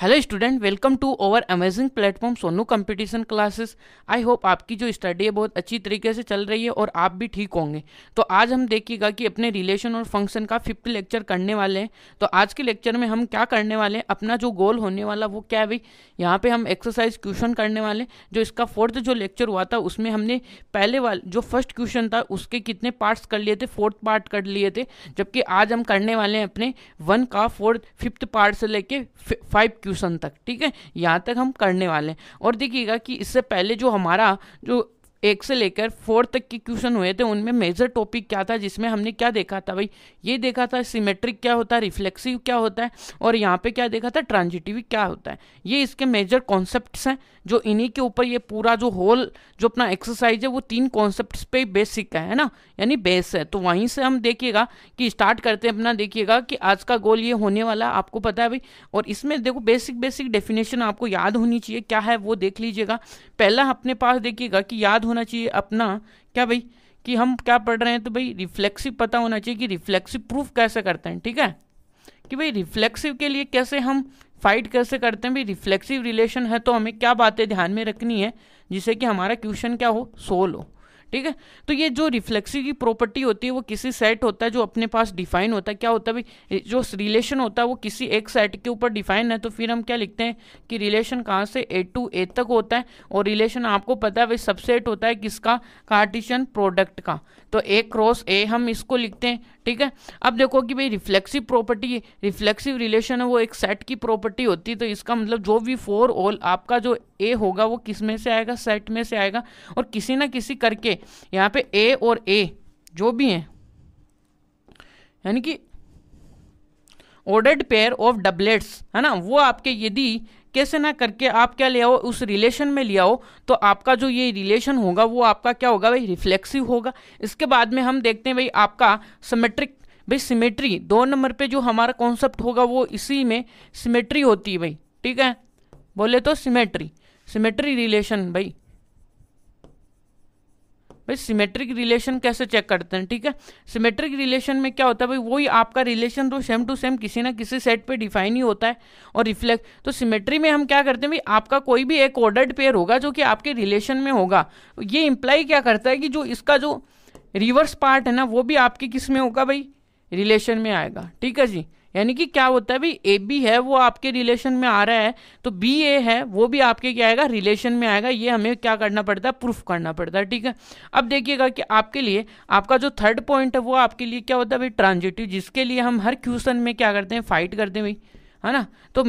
hello student welcome to our amazing platform Sonu competition classes I hope आपकी जो study है बहुत अच्छी तरीके से चल रही है और आप भी ठीक होंगे तो आज हम देखिएगा कि अपने रिलेशन और फंक्शन का फिफ्थ लेक्चर करने वाले हैं तो आज के लेक्चर में हम क्या करने वाले हैं अपना जो गोल होने वाला वो क्या है भाई यहाँ पर हम एक्सरसाइज क्वेश्चन करने वाले जो इसका फोर्थ जो लेक्चर हुआ था उसमें हमने पहले वाले जो फर्स्ट क्वेश्चन था उसके कितने पार्ट्स कर लिए थे फोर्थ पार्ट कर लिए थे जबकि आज हम करने वाले हैं अपने वन का फोर्थ फिफ्थ पार्ट से लेके फाइव ट्यूशन तक ठीक है यहाँ तक हम करने वाले हैं और देखिएगा कि इससे पहले जो हमारा जो एक से लेकर फोर्थ तक के क्वेश्चन हुए थे उनमें मेजर टॉपिक क्या था जिसमें हमने क्या देखा था भाई ये देखा था सिमेट्रिक क्या होता है रिफ्लेक्सिव क्या होता है और यहाँ पे क्या देखा था ट्रांजिटिव क्या होता है ये इसके मेजर कॉन्सेप्ट हैं जो इन्हीं के ऊपर ये पूरा जो होल जो अपना एक्सरसाइज है वो तीन कॉन्सेप्ट पे बेसिक है ना यानी बेस है तो वहीं से हम देखिएगा कि स्टार्ट करते हैं अपना देखिएगा कि आज का गोल ये होने वाला आपको पता है भाई और इसमें देखो बेसिक बेसिक डेफिनेशन आपको याद होनी चाहिए क्या है वो देख लीजिएगा पहला अपने पास देखिएगा कि याद होना चाहिए अपना क्या भाई कि हम क्या पढ़ रहे हैं तो भाई रिफ्लेक्सिव पता होना चाहिए कि रिफ्लेक्सिव प्रूफ कैसे करते हैं ठीक है कि भाई रिफ्लेक्सिव के लिए कैसे हम फाइट कैसे करते हैं भाई रिफ्लेक्सिव रिलेशन है तो हमें क्या बातें ध्यान में रखनी है जिससे कि हमारा क्वेश्चन क्या हो सोल हो ठीक है तो ये जो रिफ्लेक्सी की प्रॉपर्टी होती है वो किसी सेट होता है जो अपने पास डिफाइन होता है क्या होता है भाई जो रिलेशन होता है वो किसी एक सेट के ऊपर डिफाइन है तो फिर हम क्या लिखते हैं कि रिलेशन कहाँ से ए टू ए तक होता है और रिलेशन आपको पता है भाई सबसेट होता है किसका कार्टिशन प्रोडक्ट का तो ए क्रॉस ए हम इसको लिखते हैं ठीक है अब देखो कि भाई रिफ्लेक्सिव प्रॉपर्टी रिफ्लेक्सिव रिलेशन है वो एक सेट की प्रॉपर्टी होती है तो इसका मतलब जो भी फोर ऑल आपका जो ए होगा वो किस में से आएगा सेट में से आएगा और किसी ना किसी करके यहाँ पे ए और ए जो भी हैं यानी कि ऑर्डर्ड पेयर ऑफ डबलेट्स है ना वो आपके यदि कैसे ना करके आप क्या ले आओ उस रिलेशन में ले आओ तो आपका जो ये रिलेशन होगा वो आपका क्या होगा भाई रिफ्लेक्सिव होगा इसके बाद में हम देखते हैं भाई आपका सिमेट्रिक भाई सिमेट्री दो नंबर पे जो हमारा कॉन्सेप्ट होगा वो इसी में सिमेट्री होती है भाई ठीक है बोले तो सिमेट्री सिमेट्री रिलेशन भाई भाई सिमेट्रिक रिलेशन कैसे चेक करते हैं ठीक है सिमेट्रिक रिलेशन में क्या होता है भाई वही आपका रिलेशन तो सेम टू सेम किसी ना किसी सेट पे डिफाइन ही होता है और रिफ्लेक्ट तो सिमेट्री में हम क्या करते हैं भाई आपका कोई भी एक ऑर्डर्ड पेयर होगा जो कि आपके रिलेशन में होगा ये इम्प्लाई क्या करता है कि जो इसका जो रिवर्स पार्ट है ना वो भी आपके किस में होगा भाई रिलेशन में आएगा ठीक है जी यानी कि क्या होता है भाई ए बी है वो आपके रिलेशन में आ रहा है तो बी ए है वो भी आपके क्या आएगा रिलेशन में आएगा ये हमें क्या करना पड़ता है प्रूफ करना पड़ता है ठीक है अब देखिएगा कि आपके लिए आपका जो थर्ड पॉइंट है वो आपके लिए क्या होता है भाई ट्रांजिटिव जिसके लिए हम हर क्वेश्चन में क्या करते हैं फाइट करते हैं भाई है ना तो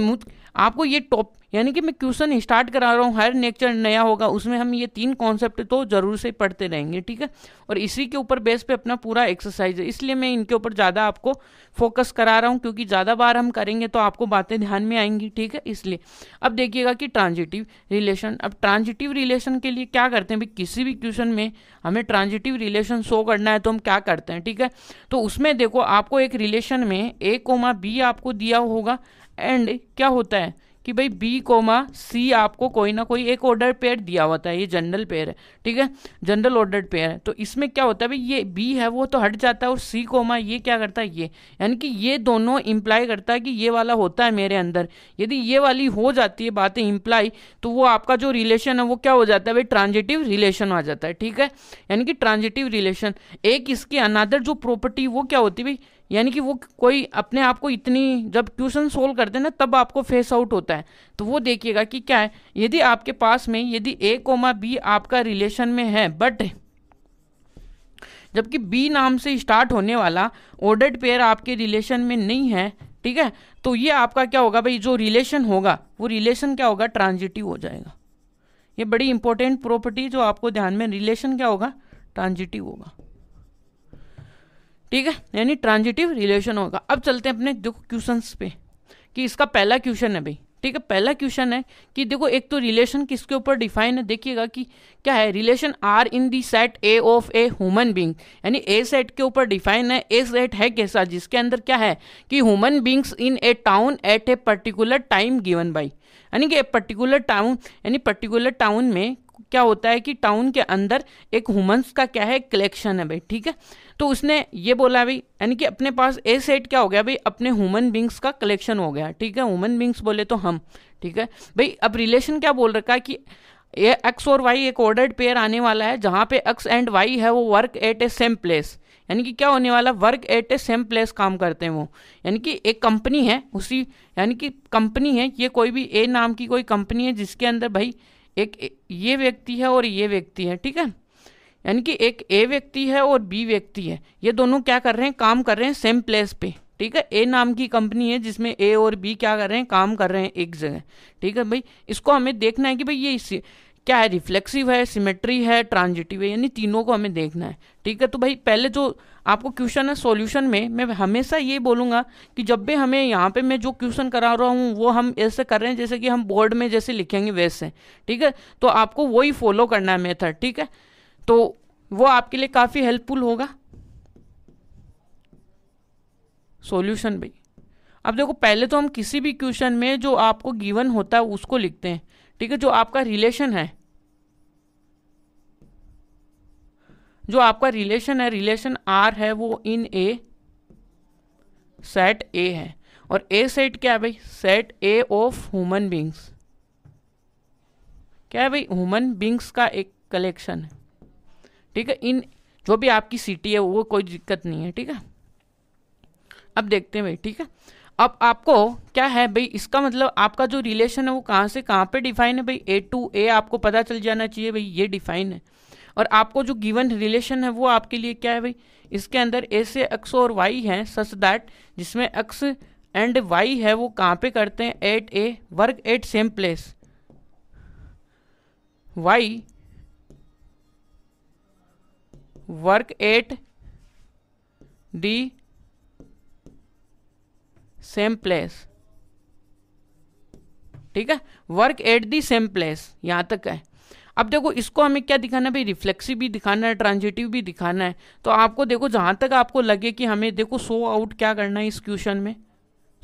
आपको ये टॉप यानी कि मैं क्वेश्चन स्टार्ट करा रहा हूँ हर नेक्चर नया होगा उसमें हम ये तीन कॉन्सेप्ट तो ज़रूर से पढ़ते रहेंगे ठीक है और इसी के ऊपर बेस पे अपना पूरा एक्सरसाइज है इसलिए मैं इनके ऊपर ज़्यादा आपको फोकस करा रहा हूँ क्योंकि ज़्यादा बार हम करेंगे तो आपको बातें ध्यान में आएंगी ठीक है इसलिए अब देखिएगा कि ट्रांजिटिव रिलेशन अब ट्रांजिटिव रिलेशन के लिए क्या करते हैं भाई किसी भी क्वेश्चन में हमें ट्रांजिटिव रिलेशन शो करना है तो हम क्या करते हैं ठीक है तो उसमें देखो आपको एक रिलेशन में ए कोमा बी आपको दिया होगा एंड क्या होता है कि भाई बी कोमा सी आपको कोई ना कोई एक ऑर्डर पेयर दिया होता है ये जनरल पेयर है ठीक है जनरल ऑर्डर पेयर है तो इसमें क्या होता है भाई ये बी है वो तो हट जाता है और सी कोमा ये क्या करता है ये यानी कि ये दोनों इम्प्लाई करता है कि ये वाला होता है मेरे अंदर यदि ये वाली हो जाती है बातें इम्प्लाई तो वो आपका जो रिलेशन है वो क्या हो जाता है भाई ट्रांजिटिव रिलेशन आ जाता है ठीक है यानी कि ट्रांजिटिव रिलेशन एक इसकी अनादर जो प्रॉपर्टी वो क्या होती है भाई यानी कि वो कोई अपने आप को इतनी जब ट्यूशन सोल्व करते हैं ना तब आपको फेस आउट होता है तो वो देखिएगा कि क्या है यदि आपके पास में यदि ए कोमा बी आपका रिलेशन में है बट जबकि बी नाम से स्टार्ट होने वाला ऑर्डर्ड पेयर आपके रिलेशन में नहीं है ठीक है तो ये आपका क्या होगा भाई जो रिलेशन होगा वो रिलेशन क्या होगा ट्रांजिटिव हो जाएगा ये बड़ी इंपॉर्टेंट प्रॉपर्टी जो आपको ध्यान में रिलेशन क्या होगा ट्रांजिटिव होगा ठीक है यानी ट्रांजिटिव रिलेशन होगा अब चलते हैं अपने देखो क्वेश्चन पे कि इसका पहला क्वेश्चन है भाई ठीक है पहला क्वेश्चन है कि देखो एक तो रिलेशन किसके ऊपर डिफाइन है देखिएगा कि क्या है relation R in the set A of A human being यानी ए सेट के ऊपर डिफाइन है ए सेट है कैसा जिसके अंदर क्या है कि human beings in a town at a particular time given by यानी कि ए पर्टिकुलर टाउन यानी पर्टिकुलर टाउन में क्या होता है कि टाउन के अंदर एक हुमन्स का क्या है कलेक्शन है भाई ठीक है तो उसने ये बोला भाई यानी कि अपने पास ए सेट क्या हो गया भाई अपने ह्यूमन बींग्स का कलेक्शन हो गया ठीक है ह्यूमन बींग्स बोले तो हम ठीक है भाई अब रिलेशन क्या बोल रखा है कि ये एक्स और वाई एक ऑर्डर्ड पेयर आने वाला है जहाँ पे एक्स एंड वाई है वो work at a same place यानी कि क्या होने वाला work at a same place काम करते हैं वो यानी कि एक कंपनी है उसी यानी कि कंपनी है ये कोई भी ए नाम की कोई कंपनी है जिसके अंदर भाई एक ये व्यक्ति है और ये व्यक्ति है ठीक है यानी कि एक ए व्यक्ति है और बी व्यक्ति है ये दोनों क्या कर रहे हैं काम कर रहे हैं सेम प्लेस पे ठीक है ए नाम की कंपनी है जिसमें ए और बी क्या कर रहे हैं काम कर रहे हैं एक जगह ठीक है भाई इसको हमें देखना है कि भाई ये इस क्या है रिफ्लेक्सिव है सिमेट्री है ट्रांजिटिव है यानी तीनों को हमें देखना है ठीक है तो भाई पहले जो आपको क्वेश्चन है सॉल्यूशन में मैं हमेशा ये बोलूँगा कि जब भी हमें यहाँ पे मैं जो क्वेश्चन करा रहा हूँ वो हम ऐसे कर रहे हैं जैसे कि हम बोर्ड में जैसे लिखेंगे वैसे ठीक है तो आपको वही फॉलो करना है मेथड ठीक है तो वो आपके लिए काफ़ी हेल्पफुल होगा सॉल्यूशन भाई अब देखो पहले तो हम किसी भी क्वेश्चन में जो आपको गिवन होता है उसको लिखते हैं ठीक है जो आपका रिलेशन है जो आपका रिलेशन है रिलेशन आर है वो इन ए सेट ए है और ए सेट क्या है भाई set A of human beings क्या है भाई ह्यूमन बींग्स का एक कलेक्शन है ठीक है इन जो भी आपकी सिटी है वो कोई दिक्कत नहीं है ठीक है अब देखते हैं भाई ठीक है अब आपको क्या है भाई इसका मतलब आपका जो रिलेशन है वो कहाँ से कहाँ पे डिफाइन है भाई ए टू ए आपको पता चल जाना चाहिए भाई ये डिफाइन है और आपको जो गिवन रिलेशन है वो आपके लिए क्या है भाई इसके अंदर ऐसे एक्स और वाई हैं सच दैट जिसमें एक्स एंड वाई है वो कहाँ पे करते हैं at a work at same place Y work at the same place ठीक है work at the same place यहां तक है अब देखो इसको हमें क्या दिखाना है भाई रिफ्लेक्सिव भी दिखाना है ट्रांजिटिव भी दिखाना है तो आपको देखो जहाँ तक आपको लगे कि हमें देखो सो आउट क्या करना है इस क्वेश्चन में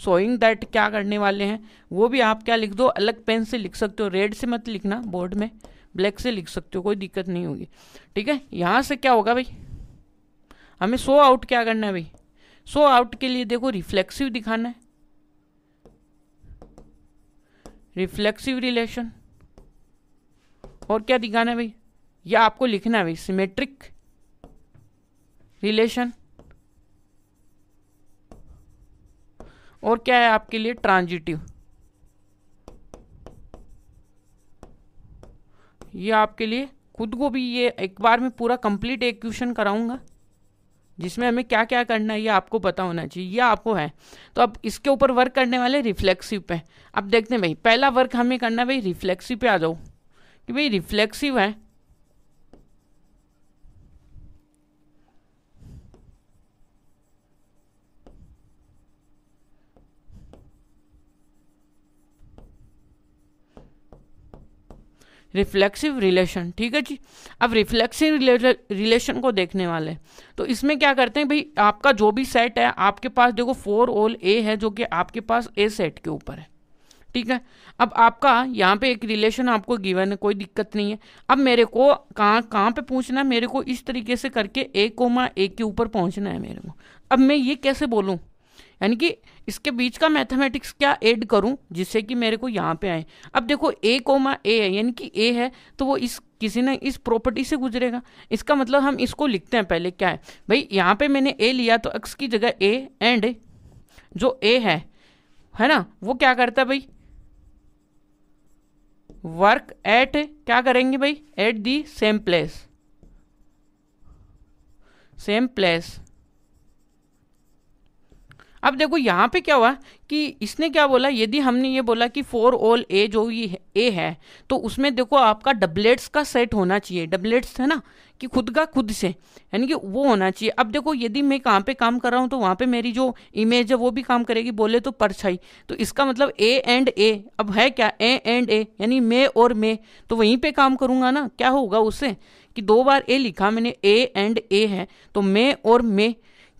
सोइंग दैट क्या करने वाले हैं वो भी आप क्या लिख दो अलग पेन से लिख सकते हो रेड से मत लिखना बोर्ड में ब्लैक से लिख सकते हो कोई दिक्कत नहीं होगी ठीक है यहाँ से क्या होगा भाई हमें सो आउट क्या करना है भाई सो आउट के लिए देखो रिफ्लेक्सिव दिखाना है रिफ्लेक्सिव रिलेशन और क्या दिखाना है भाई ये आपको लिखना है भाई सिमेट्रिक रिलेशन और क्या है आपके लिए ट्रांजिटिव ये आपके लिए खुद को भी ये एक बार में पूरा कंप्लीट एक क्वेश्चन कराऊंगा जिसमें हमें क्या क्या करना है ये आपको पता होना चाहिए ये आपको है तो अब इसके ऊपर वर्क करने वाले रिफ्लेक्सिव पे अब देखते हैं भाई पहला वर्क हमें करना है भाई रिफ्लेक्सिव पे आ जाओ कि भाई रिफ्लेक्सिव है रिफ्लेक्सिव रिलेशन ठीक है जी अब रिफ्लेक्सिव रिलेशन को देखने वाले हैं तो इसमें क्या करते हैं भाई आपका जो भी सेट है आपके पास देखो फोर ओल ए है जो कि आपके पास ए सेट के ऊपर है ठीक है अब आपका यहाँ पे एक रिलेशन आपको गिवन है कोई दिक्कत नहीं है अब मेरे को कहाँ कहाँ पे पूछना है मेरे को इस तरीके से करके ए कोमा ए के ऊपर पहुँचना है मेरे को अब मैं ये कैसे बोलूँ यानी कि इसके बीच का मैथमेटिक्स क्या ऐड करूँ जिससे कि मेरे को यहाँ पे आए अब देखो ए कोमा ए है यानी कि ए है तो वो इस किसी ने इस प्रॉपर्टी से गुजरेगा इसका मतलब हम इसको लिखते हैं पहले क्या है भाई यहाँ पे मैंने ए लिया तो एक्स की जगह ए एंड जो ए है है ना वो क्या करता है भाई वर्क एट क्या करेंगे भाई at the same place same place अब देखो यहां पे क्या हुआ कि इसने क्या बोला यदि हमने ये बोला कि फोर ऑल ए जो ये ए है तो उसमें देखो आपका डबलेट्स का सेट होना चाहिए डबलेट्स है ना कि खुद का खुद से यानी कि वो होना चाहिए अब देखो यदि मैं कहाँ पे काम कर रहा हूँ तो वहाँ पे मेरी जो इमेज है वो भी काम करेगी बोले तो परछाई तो इसका मतलब ए एंड ए अब है क्या ए एंड ए यानी मैं और मैं तो वहीं पे काम करूँगा ना क्या होगा उससे कि दो बार ए लिखा मैंने ए एंड ए है तो मैं और मैं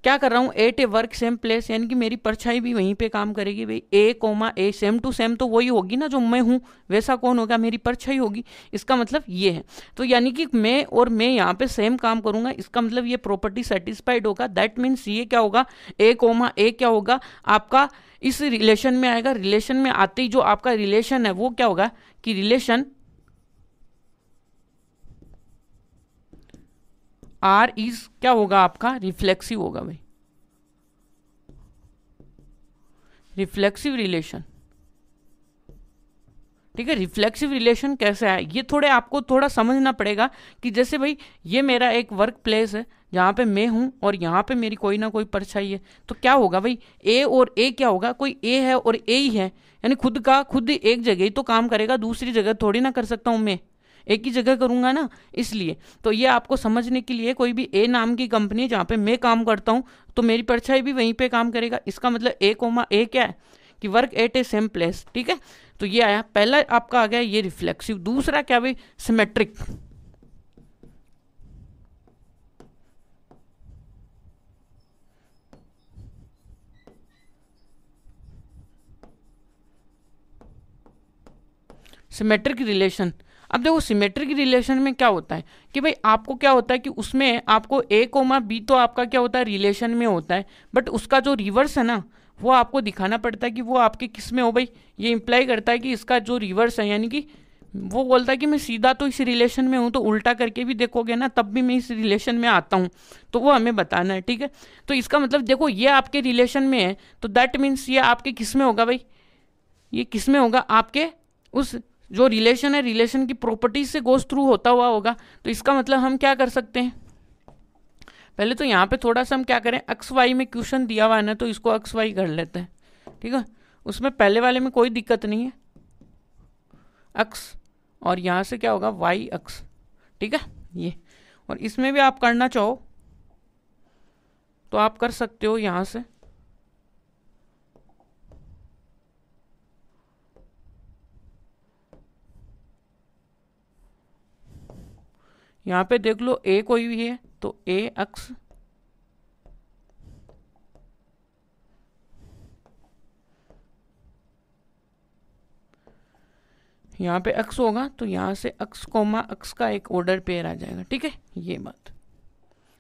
क्या कर रहा हूँ at a work same place यानी कि मेरी परछाई भी वहीं पे काम करेगी भाई A comma A same to same तो वही होगी ना जो मैं हूँ वैसा कौन होगा मेरी परछाई होगी इसका मतलब ये है तो यानी कि मैं और मैं यहाँ पे सेम काम करूँगा इसका मतलब ये प्रॉपर्टी सेटिस्फाइड होगा दैट मीन्स ये क्या होगा ए कोमा ए क्या होगा आपका इस रिलेशन में आएगा रिलेशन में आते ही जो आपका रिलेशन है वो क्या होगा कि रिलेशन आर इज क्या होगा आपका रिफ्लेक्सिव होगा भाई रिफ्लेक्सिव रिलेशन ठीक है रिफ्लेक्सिव रिलेशन कैसे है ये थोड़े आपको थोड़ा समझना पड़ेगा कि जैसे भाई ये मेरा एक वर्क प्लेस है जहाँ पे मैं हूँ और यहाँ पे मेरी कोई ना कोई परछाई है तो क्या होगा भाई ए और ए क्या होगा कोई ए है और ए ही है यानी खुद का खुद एक जगह ही तो काम करेगा दूसरी जगह थोड़ी ना कर सकता हूँ मैं एक ही जगह करूंगा ना इसलिए तो ये आपको समझने के लिए कोई भी ए नाम की कंपनी जहां जहाँ पे मैं काम करता हूँ तो मेरी परछाई भी वहीं पे काम करेगा इसका मतलब ए कोमा ए क्या है कि work at a same place ठीक है तो ये आया पहला आपका आ गया ये रिफ्लेक्सिव दूसरा क्या भाई सिमेट्रिक सिमेट्रिक रिलेशन अब देखो सिमेट्रिक रिलेशन में क्या होता है कि भाई आपको क्या होता है कि उसमें आपको ए कोमा बी तो आपका क्या होता है रिलेशन में होता है बट उसका जो रिवर्स है ना वो आपको दिखाना पड़ता है कि वो आपके किस में हो भाई ये इम्प्लाई करता है कि इसका जो रिवर्स है यानी कि वो बोलता है कि मैं सीधा तो इस रिलेशन में हूँ तो उल्टा करके भी देखोगे ना तब भी मैं इस रिलेशन में आता हूँ तो वो हमें बताना है ठीक है तो इसका मतलब देखो ये आपके रिलेशन में है तो दैट मीन्स ये आपके किस में होगा भाई ये किस में होगा आपके उस जो रिलेशन है रिलेशन की प्रॉपर्टीज से गोस थ्रू होता हुआ होगा तो इसका मतलब हम क्या कर सकते हैं पहले तो यहाँ पे थोड़ा सा हम क्या करें एक्स वाई में क्वेश्चन दिया हुआ है ना तो इसको एक्स वाई कर लेते हैं ठीक है उसमें पहले वाले में कोई दिक्कत नहीं है एक्स और यहाँ से क्या होगा वाई एक्स ठीक है ये और इसमें भी आप करना चाहो तो आप कर सकते हो यहाँ से यहाँ पे देख लो ए कोई भी है तो ए अक्स यहाँ पे अक्स होगा तो यहाँ से अक्स कोमा अक्स का एक ऑर्डर पेयर आ जाएगा ठीक है ये बात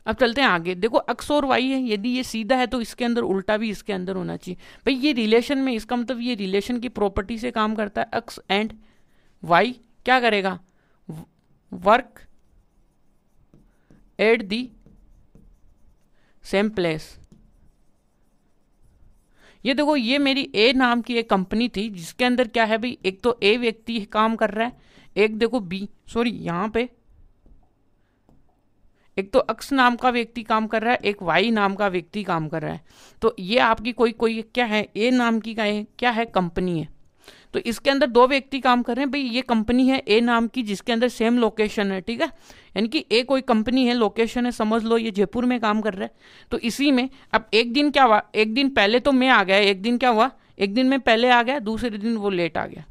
अब चलते हैं आगे देखो अक्स और वाई है यदि ये सीधा है तो इसके अंदर उल्टा भी इसके अंदर होना चाहिए भाई ये रिलेशन में इसका मतलब ये रिलेशन की प्रॉपर्टी से काम करता है अक्स एंड वाई क्या करेगा work at the same place ये देखो ये मेरी ए नाम की एक कंपनी थी जिसके अंदर क्या है भाई एक तो ए व्यक्ति काम कर रहा है एक देखो बी सॉरी यहां पे एक तो अक्स नाम का व्यक्ति काम कर रहा है एक वाई नाम का व्यक्ति काम कर रहा है तो ये आपकी कोई कोई क्या है ए नाम की क्या है कंपनी है तो इसके अंदर दो व्यक्ति काम कर रहे हैं भाई ये कंपनी है ए नाम की जिसके अंदर सेम लोकेशन है ठीक है यानी कि ए कोई कंपनी है लोकेशन है समझ लो ये जयपुर में काम कर रहा है तो इसी में अब एक दिन क्या हुआ एक दिन पहले तो मैं आ गया एक दिन क्या हुआ एक दिन मैं पहले आ गया दूसरे दिन वो लेट आ गया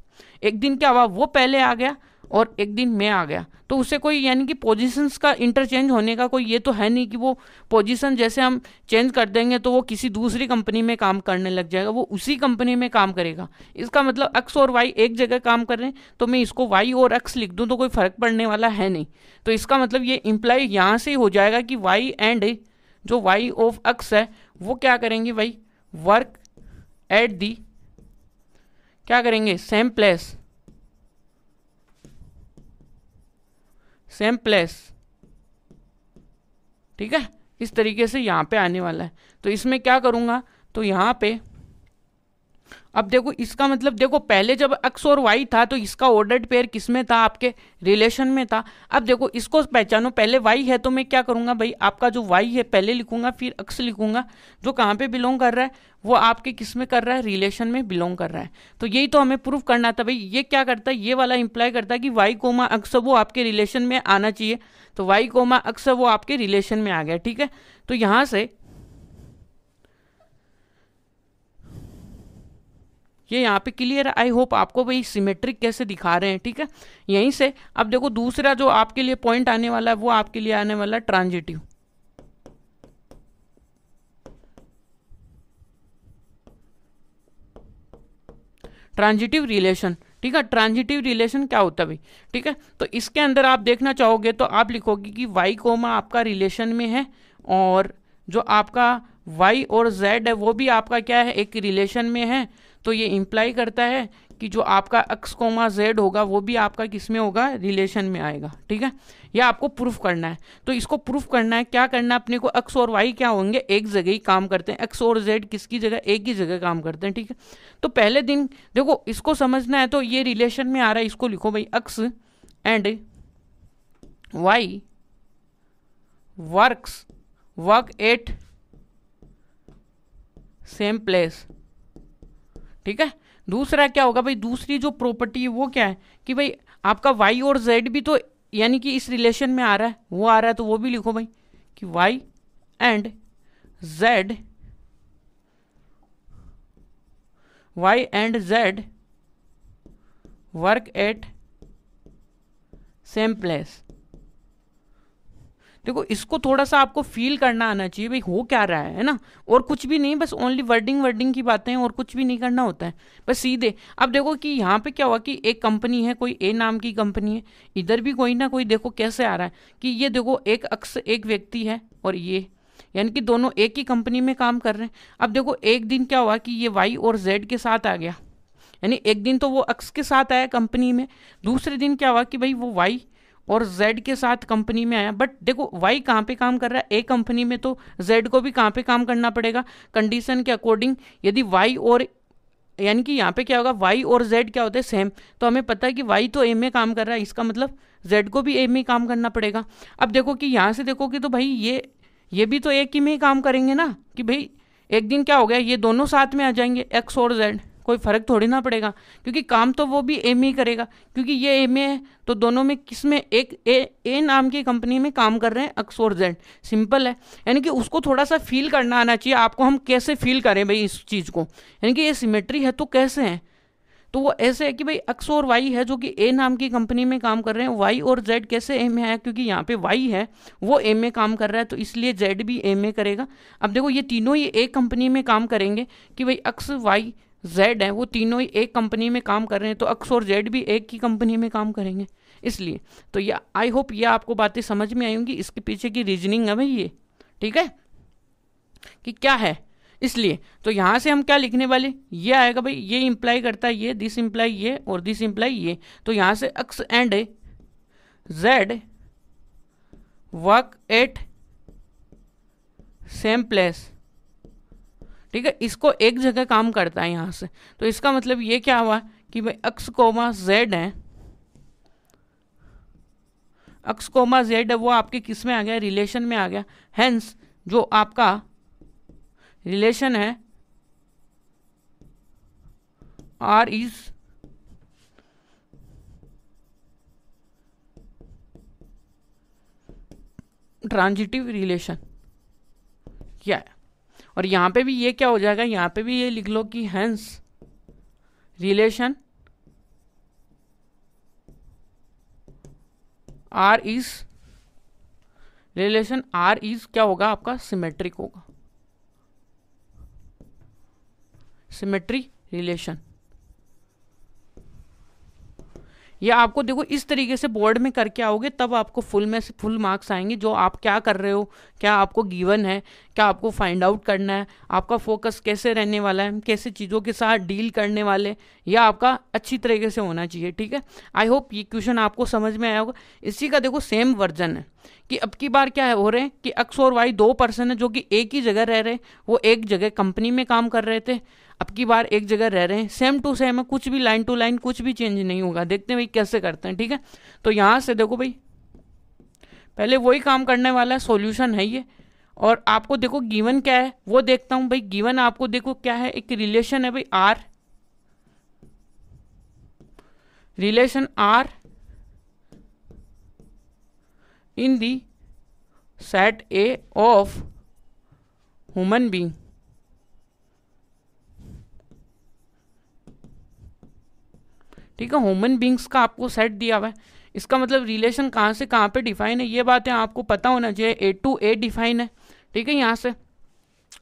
एक दिन क्या हुआ वो पहले आ गया और एक दिन मैं आ गया तो उसे कोई यानी कि पोजीशंस का इंटरचेंज होने का कोई ये तो है नहीं कि वो पोजीशन जैसे हम चेंज कर देंगे तो वो किसी दूसरी कंपनी में काम करने लग जाएगा वो उसी कंपनी में काम करेगा इसका मतलब एक्स और वाई एक जगह काम कर रहे हैं तो मैं इसको वाई और एक्स लिख दूँ तो कोई फ़र्क पड़ने वाला है नहीं तो इसका मतलब ये इम्प्लाई यहाँ से ही हो जाएगा कि वाई एंड जो वाई ऑफ एक्स है वो क्या करेंगे भाई वर्क एट दी क्या करेंगे सेम प्लेस सेम प्लेस ठीक है इस तरीके से यहाँ पे आने वाला है तो इसमें क्या करूँगा तो यहाँ पे अब देखो इसका मतलब देखो पहले जब एक्स और वाई था तो इसका ऑर्डर्ड पेयर किस में था आपके रिलेशन में था अब देखो इसको पहचानो पहले वाई है तो मैं क्या करूँगा भाई आपका जो वाई है पहले लिखूंगा फिर एक्स लिखूंगा जो कहाँ पे बिलोंग कर रहा है वो आपके किस में कर रहा है रिलेशन में बिलोंग कर रहा है तो यही तो हमें प्रूव करना था भाई ये क्या करता है ये वाला इंप्लाई करता है कि वाई कोमा अक्स वो आपके रिलेशन में आना चाहिए तो वाई कोमा अक्स वो आपके रिलेशन में आ गया ठीक है तो यहाँ से ये यहाँ पे क्लियर है आई होप आपको भाई सिमेट्रिक कैसे दिखा रहे हैं ठीक है यहीं से अब देखो दूसरा जो आपके लिए पॉइंट आने वाला है वो आपके लिए आने वाला है ट्रांजिटिव ट्रांजिटिव रिलेशन ठीक है ट्रांजिटिव रिलेशन क्या होता है भाई ठीक है तो इसके अंदर आप देखना चाहोगे तो आप लिखोगे कि वाई कोमा आपका रिलेशन में है और जो आपका वाई और जेड है वो भी आपका क्या है एक रिलेशन में है तो ये इम्प्लाई करता है कि जो आपका एक्स कोमा जेड होगा वो भी आपका किस में होगा रिलेशन में आएगा ठीक है या आपको प्रूफ करना है तो इसको प्रूफ करना है क्या करना है अपने को एक्स और वाई क्या होंगे एक जगह ही काम करते हैं एक्स और जेड किसकी जगह एक ही जगह काम करते हैं ठीक है तो पहले दिन देखो इसको समझना है तो ये रिलेशन में आ रहा है इसको लिखो भाई X and Y works work at same place ठीक है दूसरा क्या होगा भाई दूसरी जो प्रॉपर्टी है वो क्या है कि भाई आपका वाई और जेड भी तो यानी कि इस रिलेशन में आ रहा है वो आ रहा है तो वो भी लिखो भाई कि Y and Z Y and Z work at same place देखो इसको थोड़ा सा आपको फील करना आना चाहिए भाई हो क्या रहा है ना और कुछ भी नहीं बस ओनली वर्डिंग वर्डिंग की बातें और कुछ भी नहीं करना होता है बस सीधे अब देखो कि यहाँ पे क्या हुआ कि एक कंपनी है कोई ए नाम की कंपनी है इधर भी कोई ना कोई देखो कैसे आ रहा है कि ये देखो एक अक्स एक व्यक्ति है और ये यानी कि दोनों एक ही कंपनी में काम कर रहे हैं अब देखो एक दिन क्या हुआ कि ये वाई और जेड के साथ आ गया यानी एक दिन तो वो अक्स के साथ आया कंपनी में दूसरे दिन क्या हुआ कि भाई वो वाई और Z के साथ कंपनी में आया बट देखो Y कहाँ पे काम कर रहा है ए कंपनी में तो Z को भी कहाँ पे काम करना पड़ेगा कंडीशन के अकॉर्डिंग यदि Y और यानी कि यहाँ पे क्या होगा वाई और जेड क्या होते हैं सेम तो हमें पता है कि वाई तो ए में काम कर रहा है इसका मतलब जेड को भी ए में काम करना पड़ेगा अब देखो कि यहाँ से देखो कि तो भाई ये ये भी तो एक ही में ही काम करेंगे ना कि भाई एक दिन क्या हो गया ये दोनों साथ में आ जाएंगे एक्स और जेड कोई फ़र्क थोड़ी ना पड़ेगा क्योंकि काम तो वो भी एम ए करेगा क्योंकि ये एम ए है तो दोनों में किस में एक ए ए नाम की कंपनी में काम कर रहे हैं अक्सोर जेड सिंपल है यानी कि उसको थोड़ा सा फील करना आना चाहिए आपको हम कैसे फील करें भाई इस चीज़ को यानी कि ये सिमेट्री है तो कैसे हैं तो वो ऐसे है कि भाई एक्स और वाई है जो कि ए नाम की कंपनी में काम कर रहे हैं वाई और जेड कैसे ए है क्योंकि यहाँ पे वाई है वो ए में काम कर रहा है तो इसलिए जेड भी ए में करेगा अब देखो ये तीनों ही एक कंपनी में काम करेंगे कि भाई एक्स वाई जेड है वो तीनों ही एक कंपनी में काम कर रहे हैं तो अक्स और जेड भी एक ही कंपनी में काम करेंगे इसलिए तो ये आई होप ये आपको बातें समझ में आएंगी इसके पीछे की रीजनिंग है भाई ये ठीक है कि क्या है इसलिए तो यहाँ से हम क्या लिखने वाले ये आएगा भाई ये इम्प्लाई करता है ये दिस इम्प्लाई ये और दिस इम्प्लाई ये तो यहाँ से X and Z work at same place ठीक है इसको एक जगह काम करता है यहाँ से तो इसका मतलब ये क्या हुआ कि भाई अक्स कोमा जेड है अक्स कोमा जेड है वो आपके किस में आ गया रिलेशन में आ गया हैंस जो आपका रिलेशन है आर इज ट्रांजिटिव रिलेशन क्या है और यहाँ पे भी ये क्या हो जाएगा यहाँ पे भी ये लिख लो कि hence relation R is relation R is क्या होगा आपका सिमेट्रिक होगा सिमेट्री रिलेशन ये आपको देखो इस तरीके से बोर्ड में करके आओगे तब आपको फुल में से फुल मार्क्स आएंगे जो आप क्या कर रहे हो क्या आपको गिवन है क्या आपको फाइंड आउट करना है आपका फोकस कैसे रहने वाला है कैसे चीज़ों के साथ डील करने वाले यह आपका अच्छी तरीके से होना चाहिए ठीक है आई होप ये क्वेश्चन आपको समझ में आया होगा इसी का देखो सेम वर्जन है कि अब की बार क्या है हो रहे हैं कि एक्स और वाई दो पर्सन है जो कि एक ही जगह रह रहे वो एक जगह कंपनी में काम कर रहे थे अब की बार एक जगह रह रहे हैं सेम टू सेम है कुछ भी लाइन टू लाइन कुछ भी चेंज नहीं होगा देखते हैं भाई कैसे करते हैं ठीक है तो यहाँ से देखो भाई पहले वही काम करने वाला सोल्यूशन है ये और आपको देखो गिवन क्या है वो देखता हूँ भाई गिवन आपको देखो क्या है एक रिलेशन है भाई R relation R in the set A of human being ठीक है ह्यूमन बींग्स का आपको सेट दिया हुआ है इसका मतलब रिलेशन कहाँ से कहाँ पे डिफाइन है ये बातें आपको पता होना चाहिए ए टू ए डिफाइन है ठीक है यहाँ से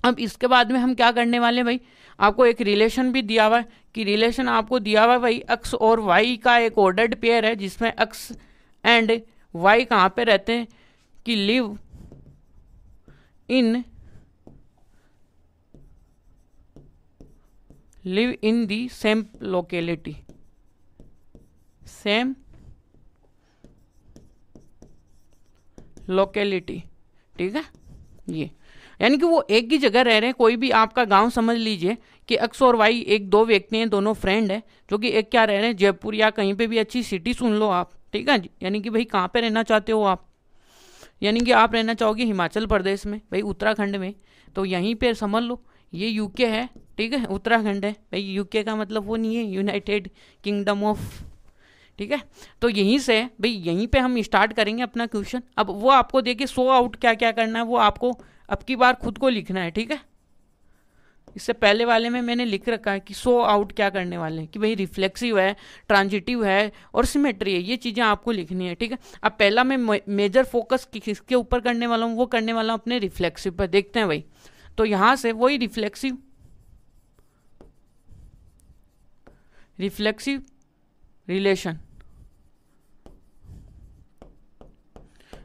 अब इसके बाद में हम क्या करने वाले हैं भाई आपको एक रिलेशन भी दिया हुआ है कि रिलेशन आपको दिया हुआ है भाई एक्स और वाई का एक ऑर्डर्ड पेयर है जिसमें एक्स एंड वाई कहाँ पे रहते हैं कि live in live in the same locality same locality ठीक है ये यानी कि वो एक ही जगह रह रहे हैं कोई भी आपका गांव समझ लीजिए कि एक्स और वाई एक दो व्यक्ति हैं दोनों फ्रेंड हैं जो कि एक क्या रह रहे हैं जयपुर या कहीं पे भी अच्छी सिटी सुन लो आप ठीक है यानी कि भाई कहाँ पे रहना चाहते हो आप यानी कि आप रहना चाहोगे हिमाचल प्रदेश में भाई उत्तराखंड में तो यहीं पर समझ लो ये यूके है ठीक है उत्तराखंड है भाई यूके का मतलब वो नहीं है यूनाइटेड किंगडम ऑफ ठीक है तो यहीं से भाई यहीं पे हम स्टार्ट करेंगे अपना क्वेश्चन अब वो आपको देखिए सो आउट क्या क्या करना है वो आपको अब की बार खुद को लिखना है ठीक है इससे पहले वाले में मैंने लिख रखा है कि सो आउट क्या करने वाले हैं कि भाई रिफ्लेक्सिव है ट्रांजिटिव है और सिमेट्री है ये चीज़ें आपको लिखनी है ठीक है अब पहला मैं मेजर फोकस किसके ऊपर करने वाला हूँ वो करने वाला हूँ अपने रिफ्लेक्सिव पर देखते हैं भाई तो यहाँ से वही रिफ्लेक्सिव रिफ्लेक्सिव रिलेशन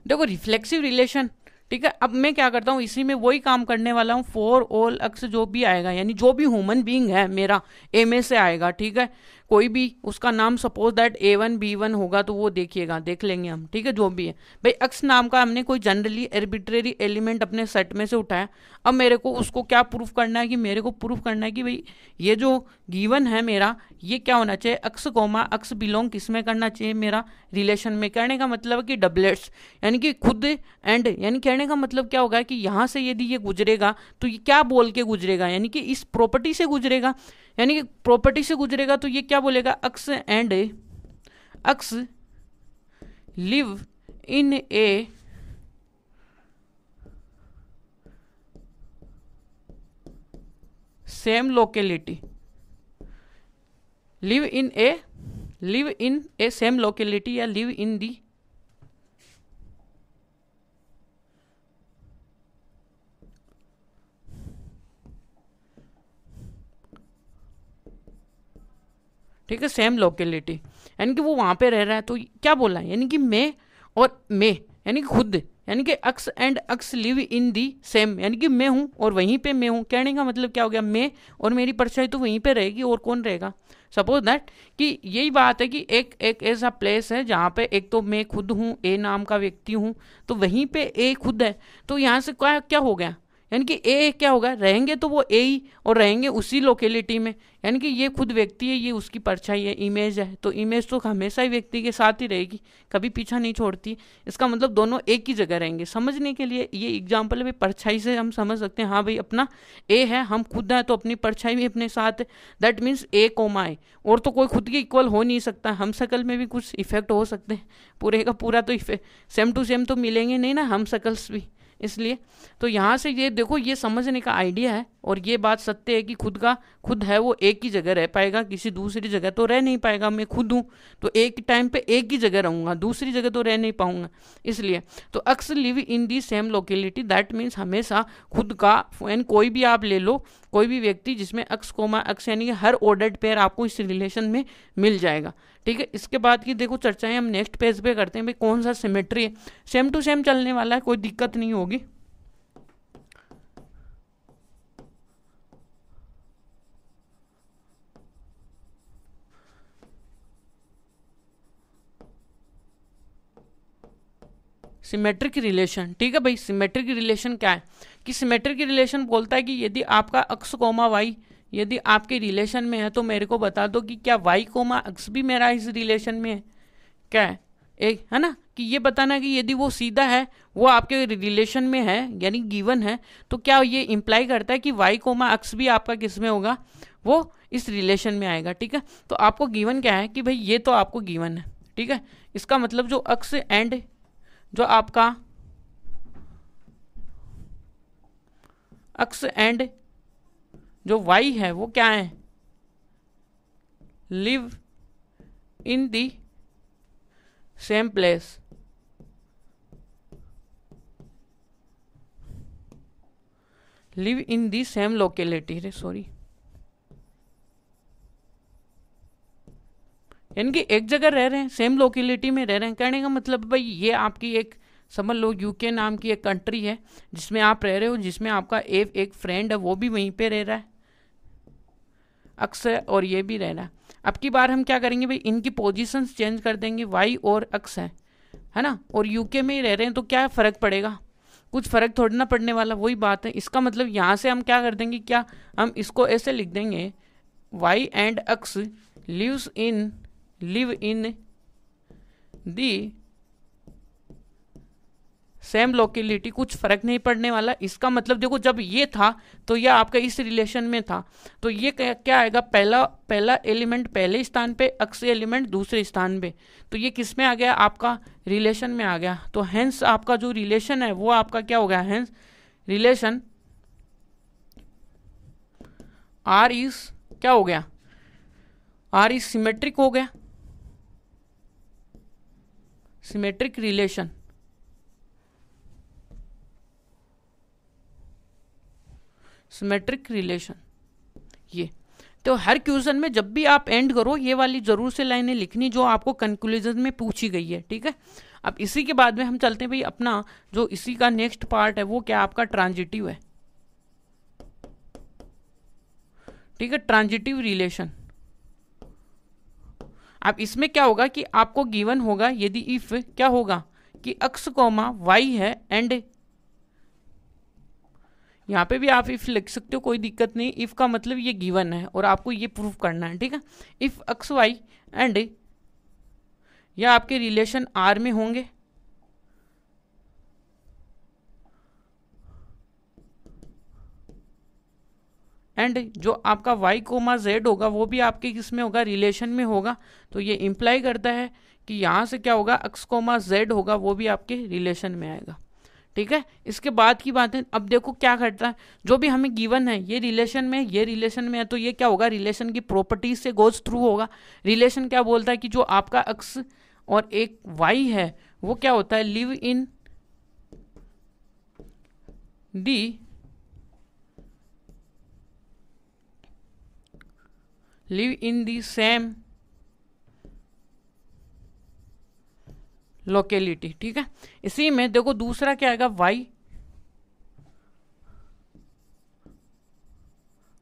देखो रिफ्लेक्सिव रिलेशन ठीक है अब मैं क्या करता हूँ इसी में वही काम करने वाला हूँ फॉर ऑल अक्स जो भी आएगा यानी जो भी ह्यूमन बीइंग है मेरा एम ए से आएगा ठीक है कोई भी उसका नाम suppose that A one B one होगा तो वो देखिएगा देख लेंगे हम ठीक है जो भी है भाई अक्स नाम का हमने कोई जनरली एर्बिट्रेरी एलिमेंट अपने सेट में से उठाया अब मेरे को उसको क्या प्रूफ करना है कि मेरे को प्रूफ करना है कि भाई ये जो गीवन है मेरा ये क्या होना चाहिए अक्स कोमा अक्स बिलोंग किस में करना चाहिए मेरा रिलेशन में कहने का मतलब कि डबलेट्स यानी कि खुद एंड यानी कहने का मतलब क्या होगा कि यहाँ से यदि ये गुजरेगा तो ये क्या बोल के गुजरेगा यानी कि इस प्रॉपर्टी से गुजरेगा यानी कि प्रॉपर्टी से गुजरेगा तो ये क्या बोलेगा X and X live in a same locality live in a live in a same locality या लिव इन दी ठीक है सेम लोकेलिटी यानी कि वो वहाँ पे रह रहा है तो क्या बोला है यानी कि मैं और मैं यानी कि खुद यानी कि X and X live in the same यानी कि मैं हूँ और वहीं पे मैं हूँ कहने का मतलब क्या हो गया मैं और मेरी परछाई तो वहीं पे रहेगी और कौन रहेगा सपोज दैट कि यही बात है कि एक एक ऐसा प्लेस है जहाँ पे एक तो मैं खुद हूँ ए नाम का व्यक्ति हूँ तो वहीं पे ए खुद है तो यहाँ से क्या क्या हो गया यानी कि ए क्या होगा रहेंगे तो वो ए ही और रहेंगे उसी लोकेलिटी में यानी कि ये खुद व्यक्ति है ये उसकी परछाई है इमेज है तो इमेज तो हमेशा ही व्यक्ति के साथ ही रहेगी कभी पीछा नहीं छोड़ती इसका मतलब दोनों एक ही जगह रहेंगे समझने के लिए ये एग्जाम्पल है भाई परछाई से हम समझ सकते हैं हाँ भाई अपना ए है हम खुद हैं तो अपनी परछाई भी अपने साथ है दैट मीन्स ए को माए और तो कोई खुद के इक्वल हो नहीं सकता हम शकल में भी कुछ इफेक्ट हो सकते हैं पूरे का पूरा तो सेम टू सेम तो मिलेंगे नहीं ना हम शकल्स भी इसलिए तो यहाँ से ये देखो ये समझने का आइडिया है और ये बात सत्य है कि खुद का खुद है वो एक ही जगह रह पाएगा किसी दूसरी जगह तो रह नहीं पाएगा मैं खुद हूँ तो एक टाइम पे एक ही जगह रहूँगा दूसरी जगह तो रह नहीं पाऊँगा इसलिए तो X live in the same locality that means हमेशा खुद का फैन कोई भी आप ले लो कोई भी व्यक्ति जिसमें अक्स कोमा अक्स यानी हर ऑर्डर्ड पेयर आपको इस रिलेशन में मिल जाएगा ठीक है इसके बाद की देखो चर्चाएं हम नेक्स्ट पेज पे करते हैं भाई कौन सा सिमेट्री है सेम टू सेम चलने वाला है कोई दिक्कत नहीं होगी सिमेट्रिक रिलेशन ठीक है भाई सिमेट्रिक रिलेशन क्या है कि सिमेट्रिक रिलेशन बोलता है कि यदि आपका अक्स कोमा वाई यदि आपके रिलेशन में है तो मेरे को बता दो कि क्या वाई कोमा एक्स भी मेरा इस रिलेशन में है क्या है एक है ना कि ये बताना कि यदि वो सीधा है वो आपके रिलेशन में है यानी गिवन है तो क्या ये इम्प्लाई करता है कि वाई कोमा अक्स भी आपका किस में होगा वो इस रिलेशन में आएगा ठीक है तो आपको गिवन क्या है कि भाई ये तो आपको गिवन है ठीक है इसका मतलब जो अक्स एंड जो आपका अक्स एंड जो वाई है वो क्या है live in the same place live in the same locality रे सॉरी यानी कि एक जगह रह रहे हैं सेम लोकेलिटी में रह रहे हैं कहने का मतलब भाई ये आपकी एक समझ लो यूके नाम की एक कंट्री है जिसमें आप रह रहे हो जिसमें आपका एक एक फ्रेंड है वो भी वहीं पे रह रहा है अक्स है और ये भी रहना अब की बार हम क्या करेंगे भाई इनकी पोजीशंस चेंज कर देंगे वाई और अक्स है है ना और यूके में ही रह रहे हैं तो क्या फ़र्क पड़ेगा कुछ फ़र्क थोड़ी ना पड़ने वाला वही बात है इसका मतलब यहाँ से हम क्या कर देंगे क्या हम इसको ऐसे लिख देंगे Y and X lives in live in the same locality कुछ फ़र्क नहीं पड़ने वाला इसका मतलब देखो जब ये था तो यह आपका इस रिलेशन में था तो ये क्या, क्या आएगा पहला पहला एलिमेंट पहले स्थान पे अक्स एलिमेंट दूसरे स्थान पे तो ये किस में आ गया आपका रिलेशन में आ गया तो हैंस आपका जो रिलेशन है वो आपका क्या हो गया हैंस रिलेशन आर इज क्या हो गया आर इज सिमेट्रिक हो गया सिमेट्रिक रिलेशन सिमेट्रिक रिलेशन ये तो हर क्वेश्चन में जब भी आप एंड करो ये वाली जरूर से लाइनें लिखनी जो आपको कंक्लूजन में पूछी गई है ठीक है अब इसी के बाद में हम चलते हैं भाई अपना जो इसी का नेक्स्ट पार्ट है वो क्या आपका ट्रांजिटिव है ठीक है ट्रांजिटिव रिलेशन अब इसमें क्या होगा कि आपको गिवन होगा यदि इफ क्या होगा कि अक्स कोमा वाई है एंड यहाँ पे भी आप इफ़ लिख सकते हो कोई दिक्कत नहीं इफ़ का मतलब ये गिवन है और आपको ये प्रूफ करना है ठीक है इफ़ एक्स वाई एंड या आपके रिलेशन आर में होंगे एंड जो आपका वाई कोमा जेड होगा वो भी आपके किस में होगा रिलेशन में होगा तो ये इम्प्लाई करता है कि यहाँ से क्या होगा एक्स कोमा जेड होगा वो भी आपके रिलेशन में आएगा ठीक है इसके बाद की बात है अब देखो क्या करता है जो भी हमें गिवन है ये रिलेशन में ये रिलेशन में है तो ये क्या होगा रिलेशन की प्रॉपर्टीज से गोज थ्रू होगा रिलेशन क्या बोलता है कि जो आपका एक्स और एक वाई है वो क्या होता है live in the live in the same locality ठीक है इसी में देखो दूसरा क्या आएगा Y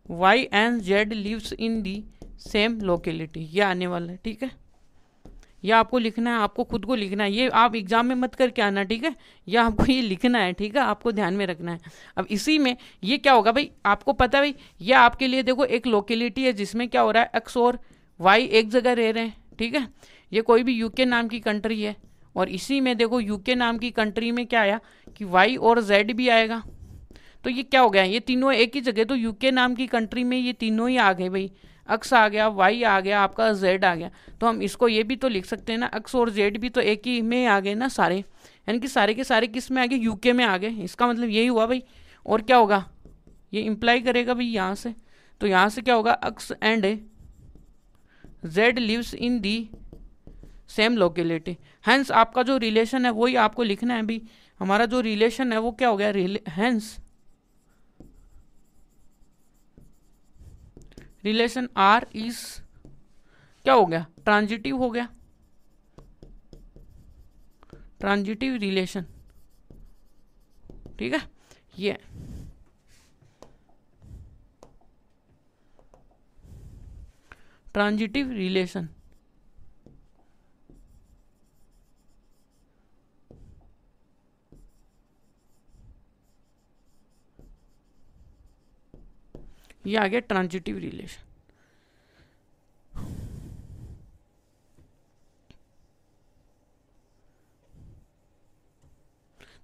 Y and Z lives in the same locality ये आने वाला है ठीक है ये आपको लिखना है आपको खुद को लिखना है ये आप एग्जाम में मत करके आना ठीक है या आपको ये लिखना है ठीक है आपको ध्यान में रखना है अब इसी में ये क्या होगा भाई आपको पता है भाई ये आपके लिए देखो एक लोकेलिटी है जिसमें क्या हो रहा है एक्स और वाई एक जगह रह रहे हैं ठीक है ये कोई भी यूके नाम की कंट्री है और इसी में देखो यूके नाम की कंट्री में क्या आया कि वाई और जेड भी आएगा तो ये क्या हो गया ये तीनों एक ही जगह तो यूके नाम की कंट्री में ये तीनों ही आ गए भाई अक्स आ गया वाई आ गया आपका जेड आ गया तो हम इसको ये भी तो लिख सकते हैं ना अक्स और जेड भी तो एक ही में आ गए ना सारे यानी कि सारे के सारे किस में आ गए यूके में आ गए इसका मतलब यही हुआ भाई और क्या होगा ये इम्प्लाई करेगा भाई यहाँ से तो यहाँ से क्या होगा X and Z lives in the same locality hence आपका जो रिलेशन है वही आपको लिखना है अभी हमारा जो रिलेशन है वो क्या हो गया हैंस रिलेशन आर इज क्या हो गया ट्रांजिटिव हो गया ट्रांजिटिव रिलेशन ठीक है ये ट्रांजिटिव रिलेशन ये आ गया ट्रांजिटिव रिलेशन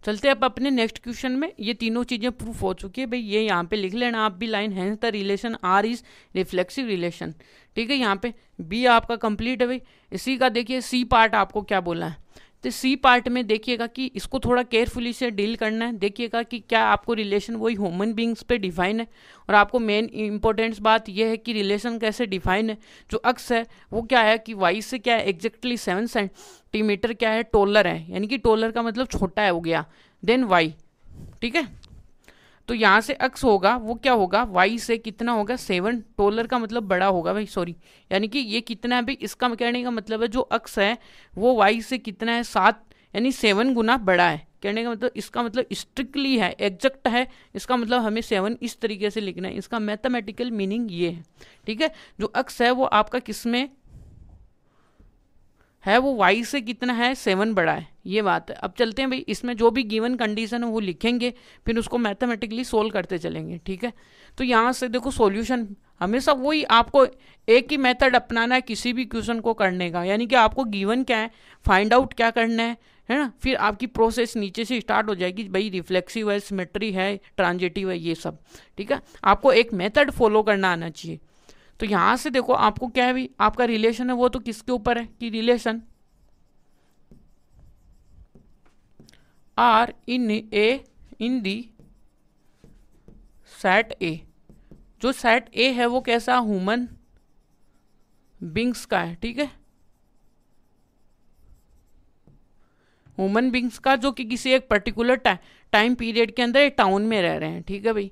चलते अब अपने नेक्स्ट क्वेश्चन में ये तीनों चीज़ें प्रूफ हो चुकी है भाई ये यहाँ पे लिख लेना आप भी line hence the relation R is reflexive relation ठीक है यहाँ पे बी आपका कंप्लीट है भाई इसी का देखिए सी पार्ट आपको क्या बोला है तो सी पार्ट में देखिएगा कि इसको थोड़ा केयरफुली से डील करना है देखिएगा कि क्या आपको रिलेशन वही ह्यूमन बींग्स पे डिफाइन है और आपको मेन इंपॉर्टेंट बात यह है कि रिलेशन कैसे डिफाइन है जो अक्स है वो क्या है कि वाई से क्या है एग्जैक्टली सेवन सेंटीमीटर क्या है टोलर है यानी कि टोलर का मतलब छोटा है हो गया देन वाई ठीक है तो यहाँ से अक्स होगा वो क्या होगा वाई से कितना होगा सेवन टोलर का मतलब बड़ा होगा भाई सॉरी यानी कि ये कितना है भाई इसका कहने का मतलब है जो अक्स है वो वाई से कितना है सात यानी सेवन गुना बड़ा है कहने का मतलब इसका मतलब स्ट्रिक्टली है एग्जैक्ट है इसका मतलब हमें सेवन इस तरीके से लिखना है इसका मैथमेटिकल मीनिंग ये है ठीक है जो अक्स है वो आपका किस में है वो वाई से कितना है सेवन बड़ा है ये बात है अब चलते हैं भाई इसमें जो भी गिवन कंडीशन है वो लिखेंगे फिर उसको मैथमेटिकली सोल्व करते चलेंगे ठीक है तो यहाँ से देखो सॉल्यूशन हमेशा वही आपको एक ही मेथड अपनाना है किसी भी क्वेश्चन को करने का यानी कि आपको गिवन क्या है फाइंड आउट क्या करना है है ना फिर आपकी प्रोसेस नीचे से स्टार्ट हो जाएगी भाई रिफ्लेक्सिव है सिमेट्री है ट्रांजिटिव है ये सब ठीक है आपको एक मेथड फॉलो करना आना चाहिए तो यहाँ से देखो आपको क्या है भी आपका रिलेशन है वो तो किसके ऊपर है कि relation R in A in the set A जो सेट ए है वो कैसा ह्यूमन बींग्स का है ठीक है ह्यूमन बींग्स का जो कि किसी एक पर्टिकुलर टाइम पीरियड के अंदर एक टाउन में रह रहे हैं ठीक है भाई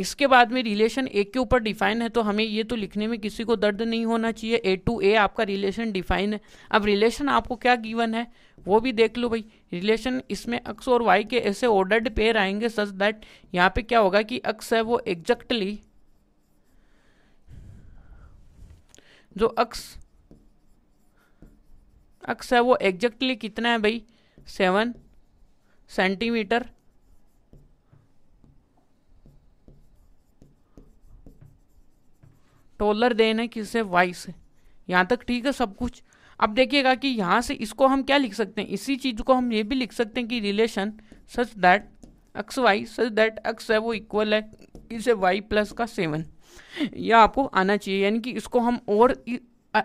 इसके बाद में रिलेशन ए के ऊपर डिफाइन है तो हमें ये तो लिखने में किसी को दर्द नहीं होना चाहिए ए टू ए आपका रिलेशन डिफाइन है अब रिलेशन आपको क्या गिवन है वो भी देख लो भाई रिलेशन इसमें अक्स और वाई के ऐसे ऑर्डर्ड पेयर आएंगे सच दैट यहाँ पे क्या होगा कि अक्स है वो एग्जैक्टली जो अक्स अक्स है वो एग्जैक्टली कितना है भाई सेवन सेंटीमीटर टोलर देन है किससे वाई से यहाँ तक ठीक है सब कुछ अब देखिएगा कि यहाँ से इसको हम क्या लिख सकते हैं इसी चीज़ को हम ये भी लिख सकते हैं कि relation such that X Y such that X है वो इक्वल है इसे वाई प्लस का सेवन यह आपको आना चाहिए यानी कि इसको हम और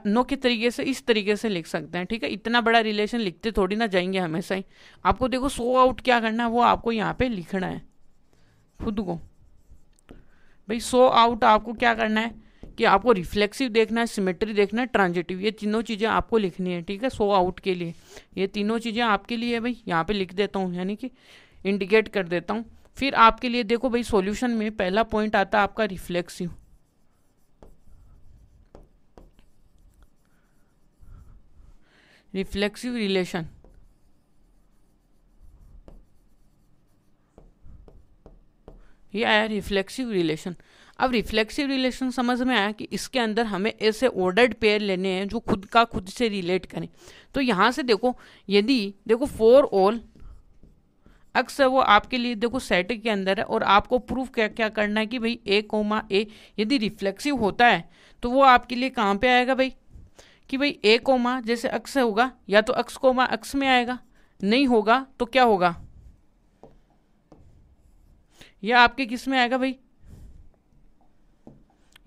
नो के तरीके से इस तरीके से लिख सकते हैं ठीक है इतना बड़ा रिलेशन लिखते थोड़ी ना जाएंगे हमेशा ही आपको देखो सो आउट क्या करना है वो आपको यहाँ पे लिखना है खुद को भाई सो आउट आपको क्या करना है कि आपको रिफ्लेक्सिव देखना है सिमेट्री देखना है ट्रांजिटिव ये तीनों चीज़ें आपको लिखनी है ठीक है सो आउट के लिए ये तीनों चीज़ें आपके लिए भाई यहाँ पे लिख देता हूँ यानी कि इंडिकेट कर देता हूँ फिर आपके लिए देखो भाई सॉल्यूशन में पहला पॉइंट आता है आपका रिफ्लेक्सिव रिफ्लेक्सिव रिलेशन ये आया रिफ्लेक्सिव रिलेशन अब रिफ्लेक्सिव रिलेशन समझ में आया कि इसके अंदर हमें ऐसे ऑर्डर्ड पेयर लेने हैं जो खुद का खुद से रिलेट करें तो यहाँ से देखो यदि देखो फॉर ऑल अक्सर वो आपके लिए देखो सेट के अंदर है और आपको प्रूफ क्या क्या करना है कि भाई ए कोमा ए यदि रिफ्लेक्सिव होता है तो वो आपके लिए कहाँ पे आएगा भाई कि भाई ए कोमा जैसे अक्स होगा या तो अक्स कोमा अक्स में आएगा नहीं होगा तो क्या होगा या आपके किस में आएगा भाई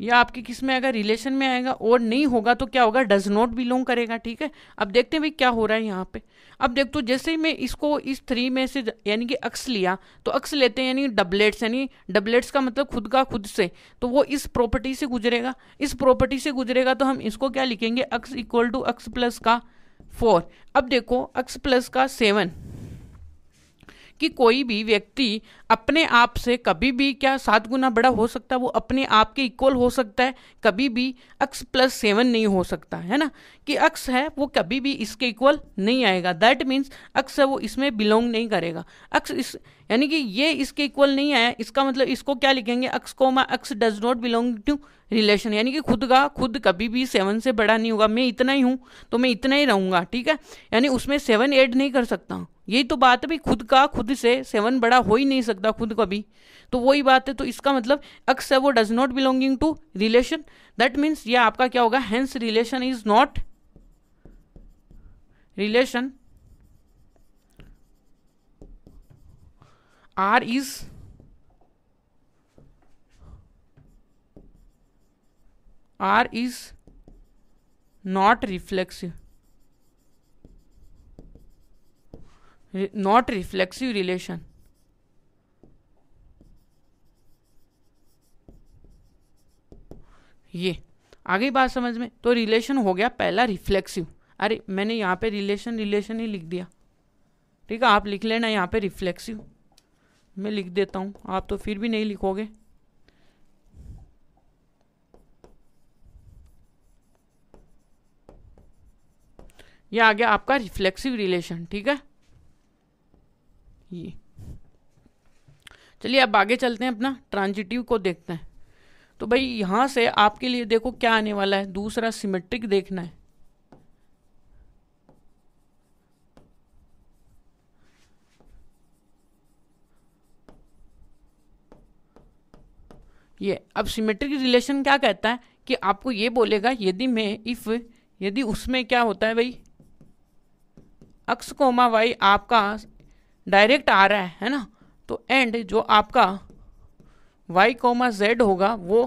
या आपके किस में आएगा रिलेशन में आएगा और नहीं होगा तो क्या होगा डज नॉट बिलोंग करेगा ठीक है अब देखते हैं भाई क्या हो रहा है यहाँ पे अब देख तो जैसे ही मैं इसको इस थ्री में से यानी कि अक्स लिया तो अक्स लेते हैं यानी डबलेट्स यानी डबलेट्स का मतलब खुद का खुद से तो वो इस प्रॉपर्टी से गुजरेगा इस प्रॉपर्टी से गुजरेगा तो हम इसको क्या लिखेंगे X equal to X plus का फोर अब देखो अक्स प्लस का सेवन कि कोई भी व्यक्ति अपने आप से कभी भी क्या सात गुना बड़ा हो सकता है वो अपने आप के इक्वल हो सकता है कभी भी अक्स प्लस सेवन नहीं हो सकता है ना कि अक्स है वो कभी भी इसके इक्वल नहीं आएगा दैट मीन्स अक्स है वो इसमें बिलोंग नहीं करेगा अक्स इस यानी कि ये इसके इक्वल नहीं आया इसका मतलब इसको क्या लिखेंगे X comma X does not belong to relation यानी कि खुद का खुद कभी भी सेवन से बड़ा नहीं होगा मैं इतना ही हूँ तो मैं इतना ही रहूँगा ठीक है यानी उसमें सेवन एड नहीं कर सकता हूँ यही तो बात है भाई खुद का खुद से सेवन बड़ा हो ही नहीं सकता खुद भी तो वही बात है तो इसका मतलब अक्स है वो does not belonging to relation that means ये आपका क्या होगा hence relation is not relation R is R is not reflexive not reflexive relation ये आ गई बात समझ में तो रिलेशन हो गया पहला रिफ्लेक्सिव अरे मैंने यहाँ पे रिलेशन रिलेशन ही लिख दिया ठीक है आप लिख लेना यहाँ पे रिफ्लेक्सिव मैं लिख देता हूँ आप तो फिर भी नहीं लिखोगे यह आ गया आपका रिफ्लेक्सिव रिलेशन ठीक है ये चलिए अब आगे चलते हैं अपना ट्रांजिटिव को देखते हैं तो भाई यहां से आपके लिए देखो क्या आने वाला है दूसरा सिमेट्रिक देखना है ये अब सिमेट्रिक रिलेशन क्या कहता है कि आपको ये बोलेगा यदि मैं इफ यदि उसमें क्या होता है भाई अक्स कोमा वाई आपका डायरेक्ट आ रहा है है ना तो एंड जो आपका y कोमा जेड होगा वो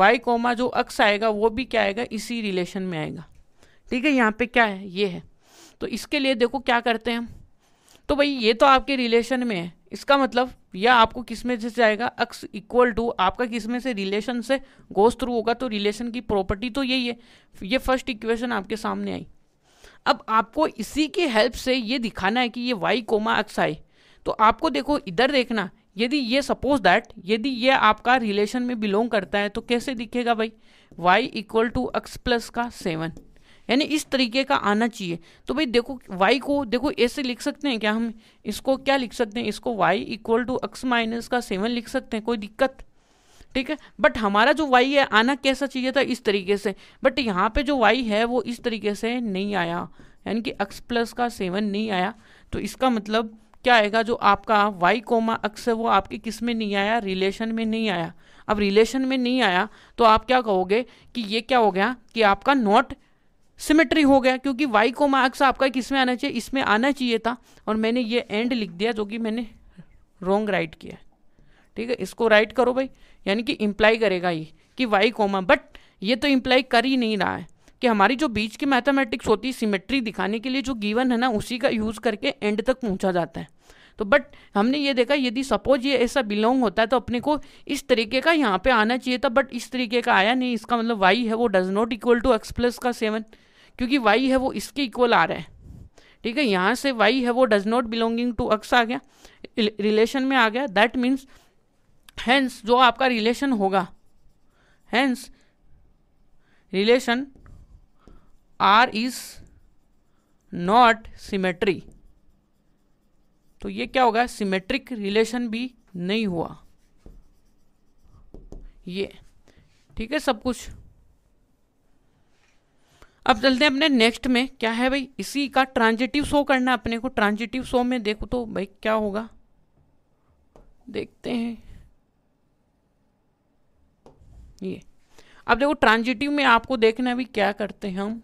y कोमा जो अक्स आएगा वो भी क्या आएगा इसी रिलेशन में आएगा ठीक है यहाँ पे क्या है ये है तो इसके लिए देखो क्या करते हैं हम तो भाई ये तो आपके रिलेशन में है इसका मतलब यह आपको किस में से जाएगा अक्स इक्वल टू आपका किस में से रिलेशन से गोस थ्रू होगा तो रिलेशन की प्रॉपर्टी तो यही है ये फर्स्ट इक्वेशन आपके सामने आई अब आपको इसी के हेल्प से ये दिखाना है कि ये वाई कोमा एक्स आई तो आपको देखो इधर देखना यदि ये सपोज दैट यदि ये आपका रिलेशन में बिलोंग करता है तो कैसे दिखेगा भाई Y equal to X plus का सेवन यानी इस तरीके का आना चाहिए तो भाई देखो y को देखो ऐसे लिख सकते हैं क्या हम इसको क्या लिख सकते हैं इसको y equal to X minus का सेवन लिख सकते हैं कोई दिक्कत ठीक है बट हमारा जो वाई है आना कैसा चाहिए था इस तरीके से बट यहाँ पे जो वाई है वो इस तरीके से नहीं आया यानी कि एक्स प्लस का सेवन नहीं आया तो इसका मतलब क्या आएगा जो आपका वाई कोमा अक्स है वो आपके किस में नहीं आया रिलेशन में नहीं आया अब रिलेशन में नहीं आया तो आप क्या कहोगे कि ये क्या हो गया कि आपका नॉट सिमेट्री हो गया क्योंकि वाई कोमा अक्स आपका किस में आना चाहिए इसमें आना चाहिए था और मैंने ये एंड लिख दिया जो कि मैंने रोंग राइट किया ठीक है इसको राइट करो भाई यानी कि इम्प्लाई करेगा ये कि वाई कोमा बट ये तो इम्प्लाई कर ही नहीं रहा है कि हमारी जो बीच की मैथमेटिक्स होती है सिमेट्री दिखाने के लिए जो गिवन है ना उसी का यूज़ करके एंड तक पहुंचा जाता है तो बट हमने ये देखा यदि सपोज ये ऐसा बिलोंग होता है तो अपने को इस तरीके का यहाँ पे आना चाहिए था बट इस तरीके का आया नहीं इसका मतलब वाई है वो does not equal to X plus का सेवन क्योंकि वाई है वो इसके इक्वल आ रहा है ठीक है यहाँ से वाई है वो does not belonging to X आ गया रिलेशन में आ गया दैट मीन्स हैंस जो आपका रिलेशन होगा hence relation R is not symmetry तो ये क्या होगा सिमेट्रिक रिलेशन भी नहीं हुआ ये ठीक है सब कुछ अब चलते हैं अपने नेक्स्ट में क्या है भाई इसी का ट्रांजिटिव शो करना अपने को ट्रांजिटिव शो में देखो तो भाई क्या होगा देखते हैं ये अब देखो ट्रांजिटिव में आपको देखना है भी क्या करते हैं हम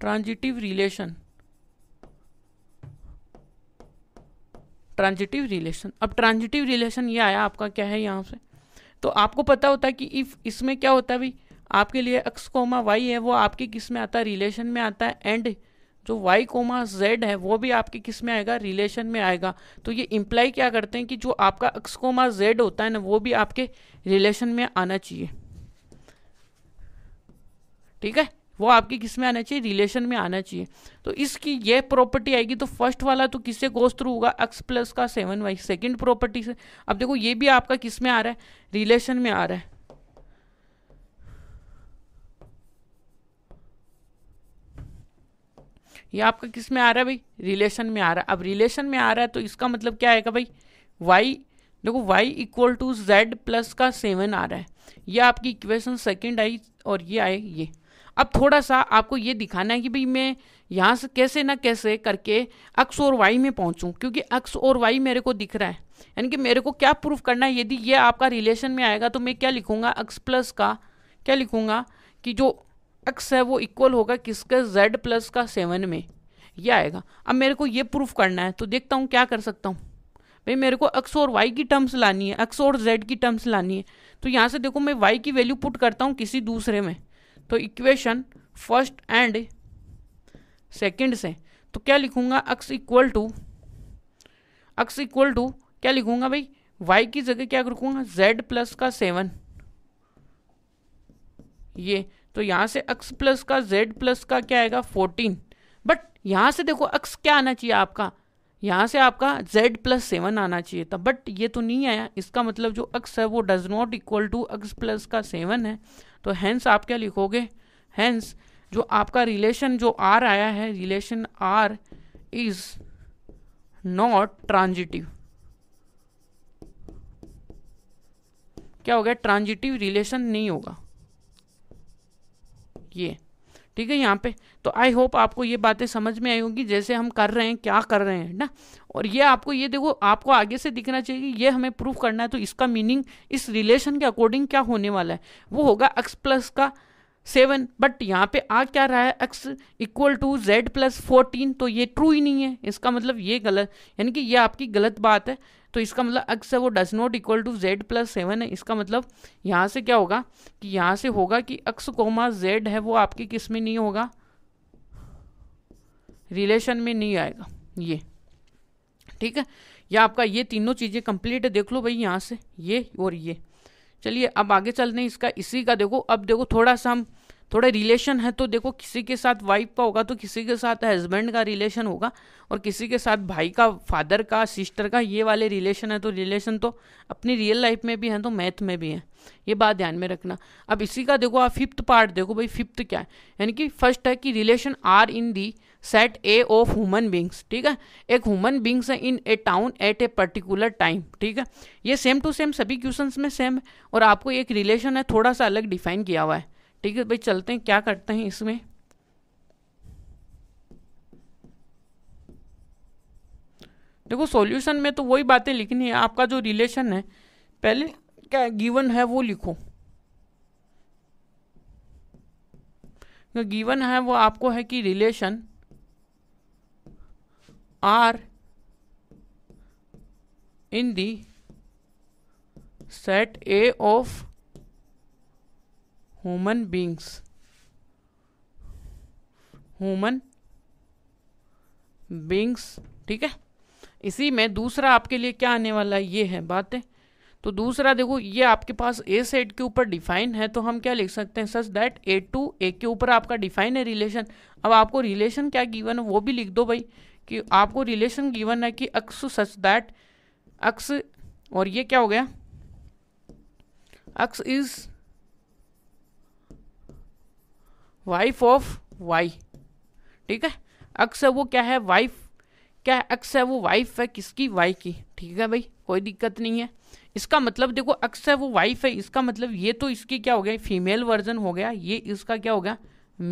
ट्रांजिटिव रिलेशन ट्रांजिटिव रिलेशन अब ट्रांजिटिव रिलेशन ये आया आपका क्या है यहाँ से तो आपको पता होता है कि इफ इसमें क्या होता है भाई आपके लिए एक्स कोमा वाई है वो आपके किस में आता है रिलेशन में आता है एंड जो y कोमा z है वो भी आपके किस में आएगा रिलेशन में आएगा तो ये इम्प्लाई क्या करते हैं कि जो आपका x कोमा z होता है ना वो भी आपके रिलेशन में आना चाहिए ठीक है वो आपके किस में आना चाहिए रिलेशन में आना चाहिए तो इसकी ये प्रॉपर्टी आएगी तो फर्स्ट वाला तो किससे गोस थ्रू होगा एक्स प्लस का सेवन वाई सेकेंड प्रॉपर्टी से अब देखो ये भी आपका किस में आ रहा है रिलेशन में आ रहा है ये आपका किस में आ रहा है भाई रिलेशन में आ रहा है अब रिलेशन में आ रहा है तो इसका मतलब क्या आएगा भाई वाई देखो y equal to Z plus का सेवन आ रहा है ये आपकी इक्वेशन सेकेंड आई और ये आए ये अब थोड़ा सा आपको ये दिखाना है कि भाई मैं यहाँ से कैसे ना कैसे करके अक्स और वाई में पहुँचूँ क्योंकि अक्स और वाई मेरे को दिख रहा है यानी कि मेरे को क्या प्रूफ करना है यदि ये आपका रिलेशन में आएगा तो मैं क्या लिखूँगा अक्स प्लस का क्या लिखूँगा कि जो एक्स है वो इक्वल होगा किसके जेड प्लस का सेवन में ये आएगा अब मेरे को ये प्रूफ करना है तो देखता हूँ क्या कर सकता हूँ भाई मेरे को एक्स और वाई की टर्म्स लानी है एक्स और जेड की टर्म्स लानी है तो यहाँ से देखो मैं वाई की वैल्यू पुट करता हूँ किसी दूसरे में तो इक्वेशन फर्स्ट एंड सेकेंड से तो क्या लिखूँगा x equal to x equal to क्या लिखूँगा भाई वाई की जगह क्या रखूँगा जेड प्लस का सेवन ये तो यहाँ से x प्लस का z प्लस का क्या आएगा 14 बट यहाँ से देखो x क्या आना चाहिए आपका यहाँ से आपका z प्लस सेवन आना चाहिए था बट ये तो नहीं आया इसका मतलब जो x है वो does not equal to x plus का सेवन है तो हैंस आप क्या लिखोगे हैंस जो आपका रिलेशन जो r आया है relation r is not transitive क्या हो गया ट्रांजिटिव रिलेशन नहीं होगा ये ठीक है यहाँ पे तो आई होप आपको ये बातें समझ में आई होंगी जैसे हम कर रहे हैं क्या कर रहे हैं ना और ये आपको ये देखो आपको आगे से दिखना चाहिए ये हमें प्रूफ करना है तो इसका मीनिंग इस रिलेशन के अकॉर्डिंग क्या होने वाला है वो होगा एक्स प्लस का सेवन बट यहाँ पे आ क्या रहा है x equal to Z plus fourteen तो ये ट्रू ही नहीं है इसका मतलब ये गलत यानी कि ये आपकी गलत बात है तो इसका मतलब अक्सर वो does not equal to Z plus seven है इसका मतलब यहाँ से क्या होगा कि यहाँ से होगा कि अक्स कोमा जेड है वो आपके किस में नहीं होगा रिलेशन में नहीं आएगा ये ठीक है या आपका ये तीनों चीज़ें कंप्लीट है देख लो भाई यहाँ से ये और ये चलिए अब आगे चलते हैं इसका इसी का देखो अब देखो थोड़ा सा हम थोड़ा रिलेशन है तो देखो किसी के साथ वाइफ का होगा तो किसी के साथ हस्बैंड का रिलेशन होगा और किसी के साथ भाई का फादर का सिस्टर का ये वाले रिलेशन है तो रिलेशन तो अपनी रियल लाइफ में भी है तो मैथ में भी है ये बात ध्यान में रखना अब इसी का देखो आप फिफ्थ पार्ट देखो भाई फिफ्थ क्या है यानी कि फर्स्ट है कि relation R in the set A of human beings ठीक है एक ह्यूमन बींग्स है in a town at a particular time ठीक है ये सेम टू सेम सभी क्वेश्चन में सेम है और आपको एक रिलेशन है थोड़ा सा अलग डिफाइन किया हुआ है ठीक है भाई चलते हैं क्या करते हैं इसमें देखो सॉल्यूशन में तो वही बातें लिखनी है आपका जो रिलेशन है पहले क्या गिवन है वो लिखो गिवन है वो आपको है कि relation R in the set A of human beings human beings ठीक है इसी में दूसरा आपके लिए क्या आने वाला है ये है बात है तो दूसरा देखो ये आपके पास ए सेट के ऊपर डिफाइन है तो हम क्या लिख सकते हैं सच दैट ए टू ए के ऊपर आपका डिफाइन है रिलेशन अब आपको रिलेशन क्या गिवन है वो भी लिख दो भाई कि आपको रिलेशन गिवन है कि अक्स सच दैट अक्स और ये क्या हो गया x is wife of y ठीक है अक्स है वो क्या है वाइफ क्या है अक्स है वो वाइफ है किसकी वाई की ठीक है भाई कोई दिक्कत नहीं है इसका मतलब देखो अक्स है वो वाइफ है इसका मतलब ये तो इसकी क्या हो गया फीमेल वर्जन हो गया ये इसका क्या हो गया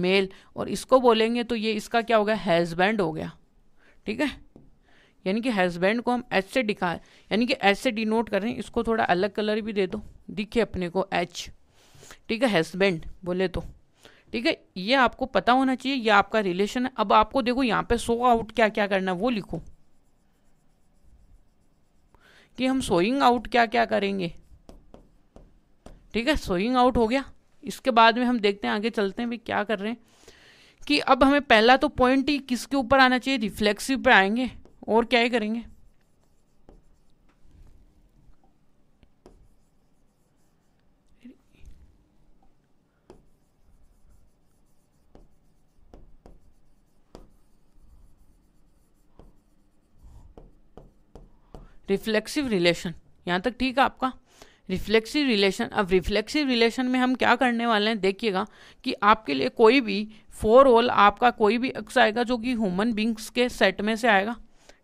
मेल और इसको बोलेंगे तो ये इसका क्या हो गया हैजबैंड हो गया ठीक है यानी कि हैजबैंड को हम एच से दिखा यानी कि एच से डिनोट कर रहे हैं इसको थोड़ा अलग कलर भी दे दो दिखे अपने को एच ठीक है हैजबैंड बोले तो ठीक है ये आपको पता होना चाहिए ये आपका रिलेशन है अब आपको देखो यहाँ पे सो आउट क्या क्या करना है वो लिखो कि हम सोइंग आउट क्या क्या करेंगे ठीक है सोइंग आउट हो गया इसके बाद में हम देखते हैं आगे चलते हैं भाई क्या कर रहे हैं कि अब हमें पहला तो पॉइंट ही किसके ऊपर आना चाहिए रिफ्लेक्सिव पे आएंगे और क्या ही करेंगे रिफ्लेक्सिव रिलेशन यहाँ तक ठीक है आपका रिफ्लेक्सिव रिलेशन अब रिफ्लेक्सिव रिलेशन में हम क्या करने वाले हैं देखिएगा कि आपके लिए कोई भी फोर ऑल आपका कोई भी अक्स आएगा जो कि ह्यूमन बींग्स के सेट में से आएगा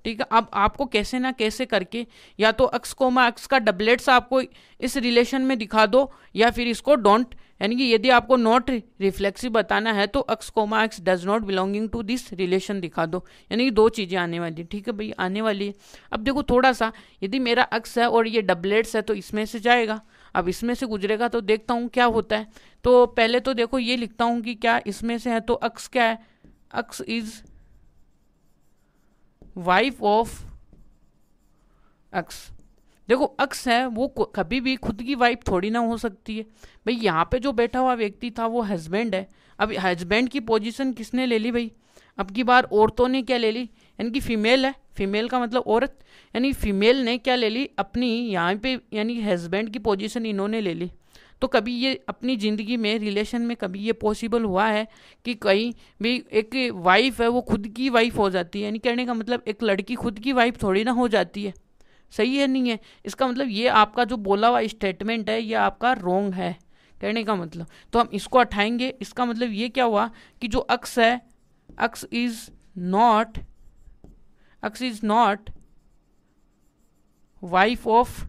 ठीक है अब आपको कैसे ना कैसे करके या तो अक्स कोमा अक्स का डबलेट्स आपको इस रिलेशन में दिखा दो या फिर इसको डोंट यानी कि यदि आपको नॉट रिफ्लेक्सिव बताना है तो x comma x does not belonging to this relation दिखा दो यानी कि दो चीज़ें आने वाली हैं ठीक है भाई आने वाली है अब देखो थोड़ा सा यदि मेरा एक्स है और ये डबलेट्स है तो इसमें से जाएगा अब इसमें से गुजरेगा तो देखता हूँ क्या होता है तो पहले तो देखो ये लिखता हूँ कि क्या इसमें से है तो अक्स क्या है x is wife of x देखो अक्स है वो कभी भी खुद की वाइफ थोड़ी ना हो सकती है भाई यहाँ पे जो बैठा हुआ व्यक्ति था वो हस्बैंड है अब हस्बैंड की पोजीशन किसने ले ली भाई अब की बार औरतों ने क्या ले ली यानी कि फीमेल है फीमेल का मतलब औरत यानी फीमेल ने क्या ले ली अपनी यहाँ पे यानी हस्बैंड की पोजीशन इन्होंने ले ली तो कभी ये अपनी ज़िंदगी में रिलेशन में कभी ये पॉसिबल हुआ है कि कहीं भी एक वाइफ है वो खुद की वाइफ हो जाती है यानी कहने का मतलब एक लड़की खुद की वाइफ थोड़ी ना हो जाती है सही है नहीं है इसका मतलब ये आपका जो बोला हुआ स्टेटमेंट है ये आपका रोंग है कहने का मतलब तो हम इसको हटाएंगे इसका मतलब ये क्या हुआ कि जो अक्स है x is not x is not wife of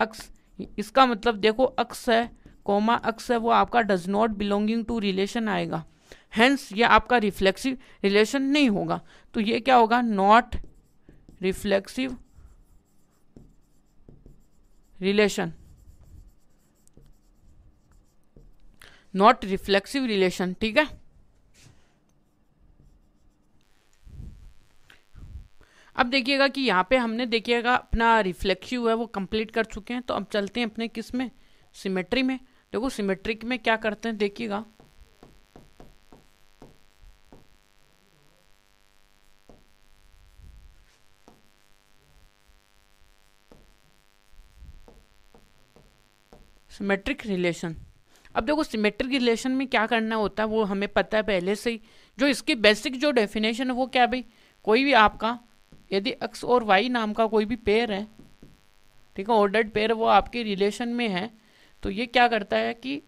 x इसका मतलब देखो अक्स है कोमा अक्स है वो आपका does not belonging to relation आएगा हैंस ये आपका रिफ्लेक्सिव रिलेशन नहीं होगा तो ये क्या होगा not reflexive relation not reflexive relation ठीक है अब देखिएगा कि यहाँ पे हमने देखिएगा अपना रिफ्लेक्सिव है वो कंप्लीट कर चुके हैं तो अब चलते हैं अपने किस में सिमेट्री में देखो सिमेट्रिक में क्या करते हैं देखिएगा सिमेट्रिक रिलेशन अब देखो सिमेट्रिक रिलेशन में क्या करना होता है वो हमें पता है पहले से ही जो इसकी बेसिक जो डेफिनेशन है वो क्या भाई कोई भी आपका यदि एक्स और वाई नाम का कोई भी पेयर है ठीक है ऑर्डर्ड पेयर वो आपके रिलेशन में है तो ये क्या करता है कि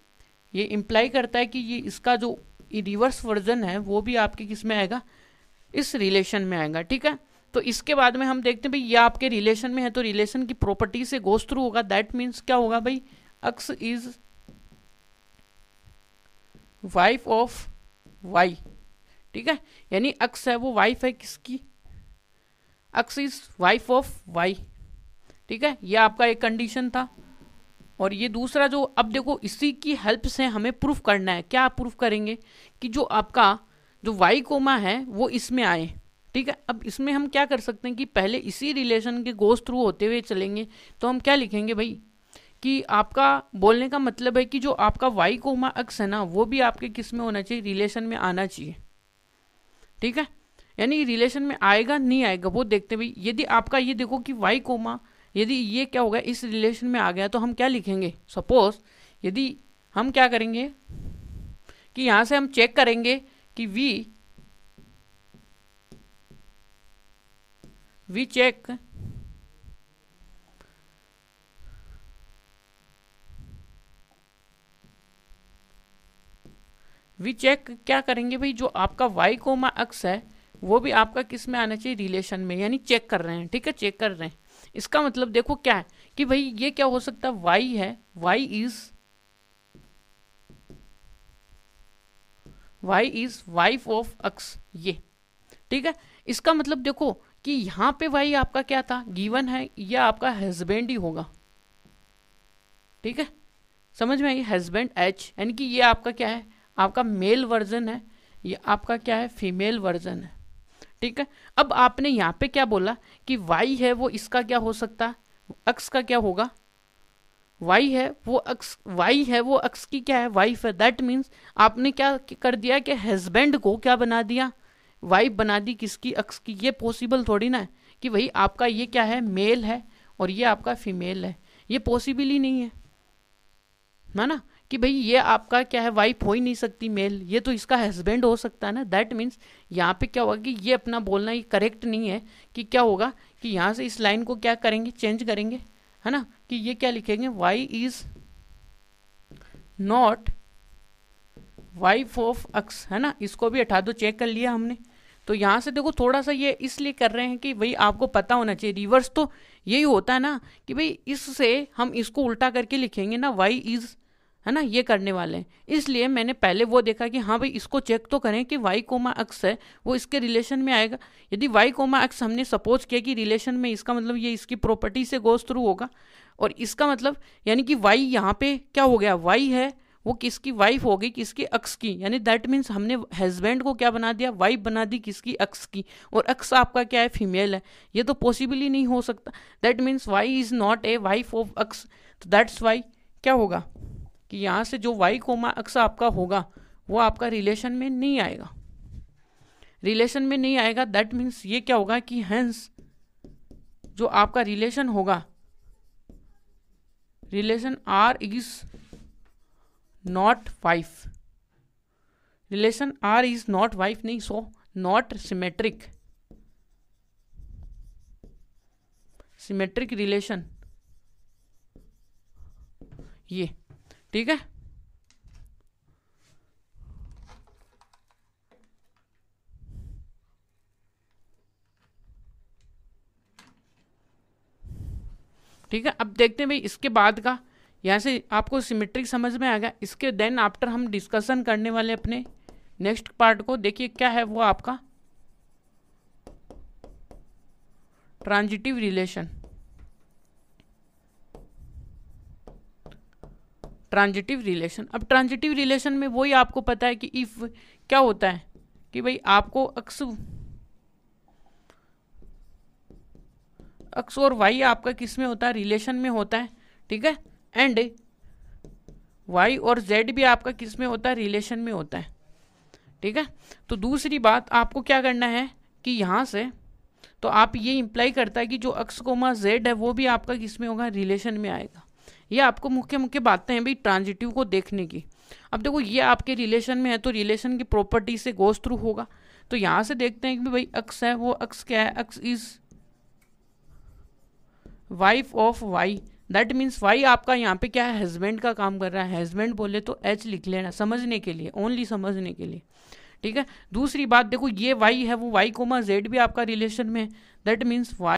ये इम्प्लाई करता है कि ये इसका जो रिवर्स वर्जन है वो भी आपके किस में आएगा इस रिलेशन में आएगा ठीक है तो इसके बाद में हम देखते हैं भाई ये आपके रिलेशन में है तो रिलेशन की प्रॉपर्टी से गोस होगा दैट मीन्स क्या होगा भाई x is wife of y ठीक है यानी अक्स है वो वाइफ है किसकी x is wife of y ठीक है ये आपका एक कंडीशन था और ये दूसरा जो अब देखो इसी की हेल्प से हमें प्रूफ करना है क्या प्रूफ करेंगे कि जो आपका जो वाई कोमा है वो इसमें आए ठीक है अब इसमें हम क्या कर सकते हैं कि पहले इसी रिलेशन के गोस थ्रू होते हुए चलेंगे तो हम क्या लिखेंगे भाई कि आपका बोलने का मतलब है कि जो आपका वाई कोमा अक्स है ना वो भी आपके किस में होना चाहिए रिलेशन में आना चाहिए ठीक है यानी रिलेशन में आएगा नहीं आएगा वो देखते भाई यदि आपका ये देखो कि वाई कोमा यदि ये क्या होगा इस रिलेशन में आ गया तो हम क्या लिखेंगे सपोज यदि हम क्या करेंगे कि यहाँ से हम चेक करेंगे कि we we check we check क्या करेंगे भाई जो आपका वाई कोमा एक्स है वो भी आपका किस में आना चाहिए रिलेशन में यानी चेक कर रहे हैं ठीक है चेक कर रहे हैं इसका मतलब देखो क्या है कि भाई ये क्या हो सकता है वाई है y is y is wife of x ये ठीक है इसका मतलब देखो कि यहां पे वाई आपका क्या था गिवन है यह आपका हस्बैंड ही होगा ठीक है समझ में आई हस्बैंड एच यानी कि ये आपका क्या है आपका मेल वर्जन है ये आपका क्या है फीमेल वर्जन है ठीक है अब आपने यहाँ पे क्या बोला कि वाई है वो इसका क्या हो सकता है अक्स का क्या होगा वाई है वो अक्स वाई है वो अक्स की क्या है वाइफ है दैट मीन्स आपने क्या कर दिया कि हस्बैंड को क्या बना दिया वाइफ बना दी किसकी अक्स की ये पॉसिबल थोड़ी ना है कि भाई आपका ये क्या है मेल है और ये आपका फीमेल है ये पॉसिबल ही नहीं है है ना कि भाई ये आपका क्या है वाइफ हो ही नहीं सकती मेल ये तो इसका हस्बैंड हो सकता है ना दैट मीन्स यहाँ पे क्या होगा कि ये अपना बोलना ये करेक्ट नहीं है कि क्या होगा कि यहाँ से इस लाइन को क्या करेंगे चेंज करेंगे है ना कि ये क्या लिखेंगे y is not wife of x है ना इसको भी हटा दो चेक कर लिया हमने तो यहाँ से देखो थोड़ा सा ये इसलिए कर रहे हैं कि भाई आपको पता होना चाहिए रिवर्स तो यही होता है ना कि भाई इससे हम इसको उल्टा करके लिखेंगे ना वाई इज़ है ना ये करने वाले हैं इसलिए मैंने पहले वो देखा कि हाँ भाई इसको चेक तो करें कि वाई कोमा एक्स है वो इसके रिलेशन में आएगा यदि वाई कोमा एक्स हमने सपोज किया कि रिलेशन में इसका मतलब ये इसकी प्रॉपर्टी से गोज थ्रू होगा और इसका मतलब यानी कि वाई यहाँ पे क्या हो गया वाई है वो किसकी वाइफ होगी किसकी अक्स की यानी दैट मीन्स हमने हस्बैंड को क्या बना दिया वाइफ बना दी किसकी अक्स की और अक्स आपका क्या है फीमेल है ये तो पॉसिबल ही नहीं हो सकता that means y is not a wife of x तो दैट्स वाई क्या होगा कि यहाँ से जो वाई कोमा अक्स आपका होगा वो आपका रिलेशन में नहीं आएगा रिलेशन में नहीं आएगा दैट मीन्स ये क्या होगा कि हैंस जो आपका रिलेशन होगा relation R is not wife relation R is not wife नहीं so not symmetric symmetric relation ये ठीक है ठीक है अब देखते हैं भाई इसके बाद का यहाँ से आपको सिमेट्रिक समझ में आ गया इसके देन आफ्टर हम डिस्कशन करने वाले अपने नेक्स्ट पार्ट को देखिए क्या है वो आपका ट्रांजिटिव रिलेशन ट्रांजिटिव रिलेशन अब ट्रांजिटिव रिलेशन में वही आपको पता है कि इफ क्या होता है कि भाई आपको अक्स अक्स और वाई आपका किस में होता है रिलेशन में होता है ठीक है एंड वाई और जेड भी आपका किस में होता है रिलेशन में होता है ठीक है तो दूसरी बात आपको क्या करना है कि यहाँ से तो आप ये इम्प्लाई करता है कि जो अक्स कोमा जेड है वो भी आपका किस में होगा रिलेशन में आएगा ये आपको मुख्य मुख्य बातें हैं भाई ट्रांजिटिव को देखने की अब देखो ये आपके रिलेशन में है तो रिलेशन की प्रॉपर्टी से गोस थ्रू होगा तो यहाँ से देखते हैं कि भाई अक्स है वो अक्स क्या है x is wife of y that means y आपका यहाँ पे क्या है हस्बैंड का काम कर रहा है हस्बैंड बोले तो एच लिख लेना समझने के लिए ओनली समझने के लिए ठीक है दूसरी बात देखो ये वाई है वो वाई कोमा जेड भी आपका रिलेशन में दैट मीन्स वाई